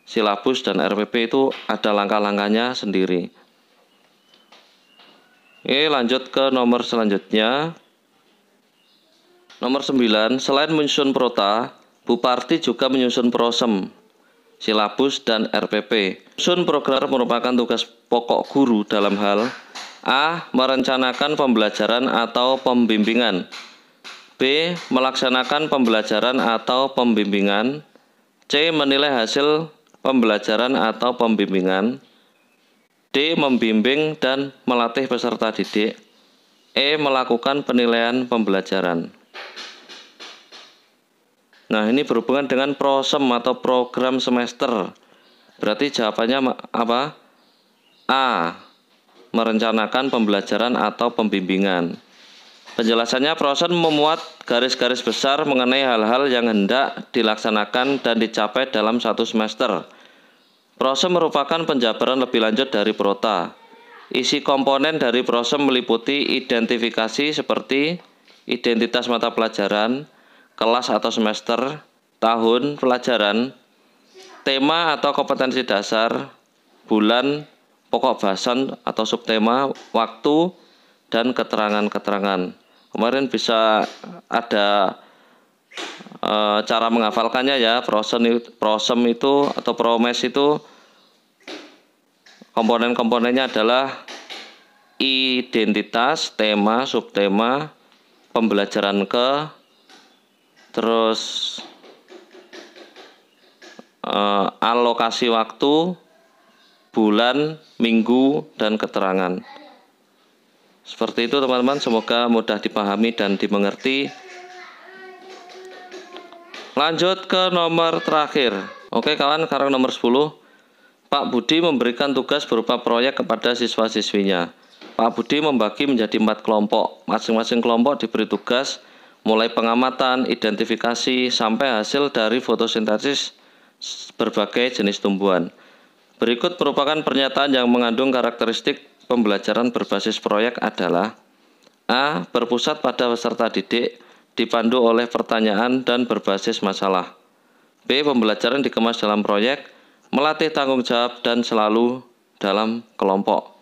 silabus dan RPP itu ada langkah-langkahnya sendiri. Oke, lanjut ke nomor selanjutnya. Nomor 9, selain menyusun prota, Buparti juga menyusun prosem, silabus, dan RPP. Menyusun program merupakan tugas pokok guru dalam hal A. Merencanakan pembelajaran atau pembimbingan B. Melaksanakan pembelajaran atau pembimbingan C. Menilai hasil pembelajaran atau pembimbingan D. Membimbing dan melatih peserta didik E. Melakukan penilaian pembelajaran Nah ini berhubungan dengan prosem atau program semester Berarti jawabannya apa? A. Merencanakan pembelajaran atau pembimbingan Penjelasannya Prosen memuat garis-garis besar mengenai hal-hal yang hendak dilaksanakan dan dicapai dalam satu semester Prosem merupakan penjabaran lebih lanjut dari prota. Isi komponen dari prosem meliputi identifikasi seperti identitas mata pelajaran, kelas atau semester, tahun pelajaran, tema atau kompetensi dasar, bulan, pokok bahasan atau subtema, waktu, dan keterangan-keterangan. Kemarin bisa ada e, cara menghafalkannya ya prosem prosem itu atau promes itu komponen-komponennya adalah identitas, tema, subtema, pembelajaran ke terus e, alokasi waktu bulan, minggu dan keterangan. Seperti itu teman-teman, semoga mudah dipahami dan dimengerti. Lanjut ke nomor terakhir. Oke kawan, sekarang nomor 10. Pak Budi memberikan tugas berupa proyek kepada siswa-siswinya. Pak Budi membagi menjadi empat kelompok. Masing-masing kelompok diberi tugas mulai pengamatan, identifikasi, sampai hasil dari fotosintesis berbagai jenis tumbuhan. Berikut merupakan pernyataan yang mengandung karakteristik pembelajaran berbasis proyek adalah A. Berpusat pada peserta didik dipandu oleh pertanyaan dan berbasis masalah. B. Pembelajaran dikemas dalam proyek, melatih tanggung jawab dan selalu dalam kelompok.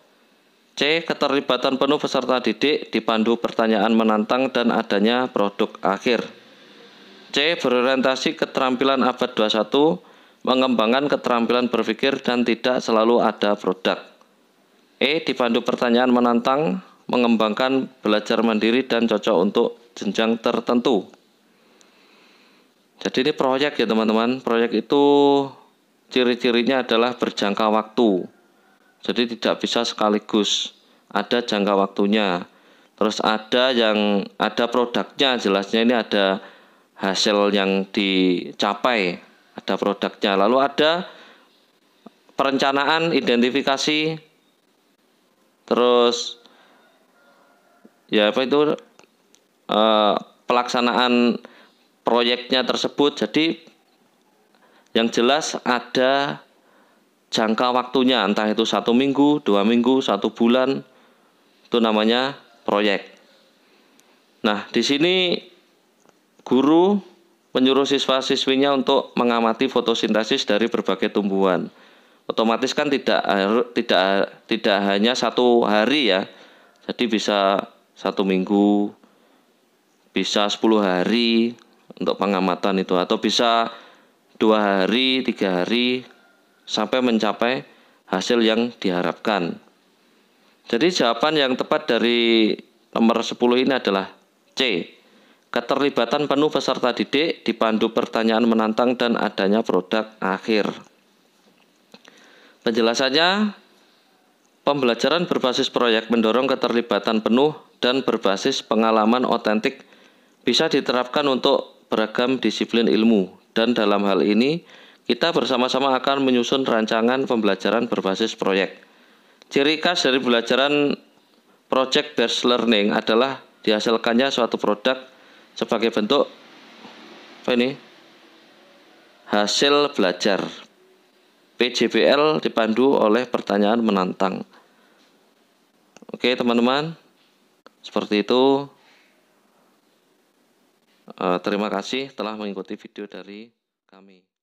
C. Keterlibatan penuh peserta didik dipandu pertanyaan menantang dan adanya produk akhir. C. Berorientasi keterampilan abad 21, mengembangkan keterampilan berpikir dan tidak selalu ada produk. E. Dipandu pertanyaan menantang, mengembangkan belajar mandiri dan cocok untuk jenjang tertentu. Jadi ini proyek ya teman-teman. Proyek itu ciri-cirinya adalah berjangka waktu. Jadi tidak bisa sekaligus. Ada jangka waktunya. Terus ada yang ada produknya jelasnya ini ada hasil yang dicapai, ada produknya. Lalu ada perencanaan, identifikasi, terus ya apa itu Eh, pelaksanaan proyeknya tersebut. Jadi yang jelas ada jangka waktunya, entah itu satu minggu, dua minggu, satu bulan, itu namanya proyek. Nah, di sini guru menyuruh siswa-siswinya untuk mengamati fotosintesis dari berbagai tumbuhan. Otomatis kan tidak tidak tidak hanya satu hari ya, jadi bisa satu minggu, bisa 10 hari untuk pengamatan itu atau bisa dua hari tiga hari sampai mencapai hasil yang diharapkan jadi jawaban yang tepat dari nomor 10 ini adalah C keterlibatan penuh peserta didik dipandu pertanyaan menantang dan adanya produk akhir penjelasannya pembelajaran berbasis proyek mendorong keterlibatan penuh dan berbasis pengalaman otentik bisa diterapkan untuk beragam disiplin ilmu dan dalam hal ini kita bersama-sama akan menyusun rancangan pembelajaran berbasis proyek. Ciri khas dari pembelajaran project based learning adalah dihasilkannya suatu produk sebagai bentuk apa ini? Hasil belajar. PJBL dipandu oleh pertanyaan menantang. Oke, teman-teman. Seperti itu Eh, terima kasih telah mengikuti video dari kami.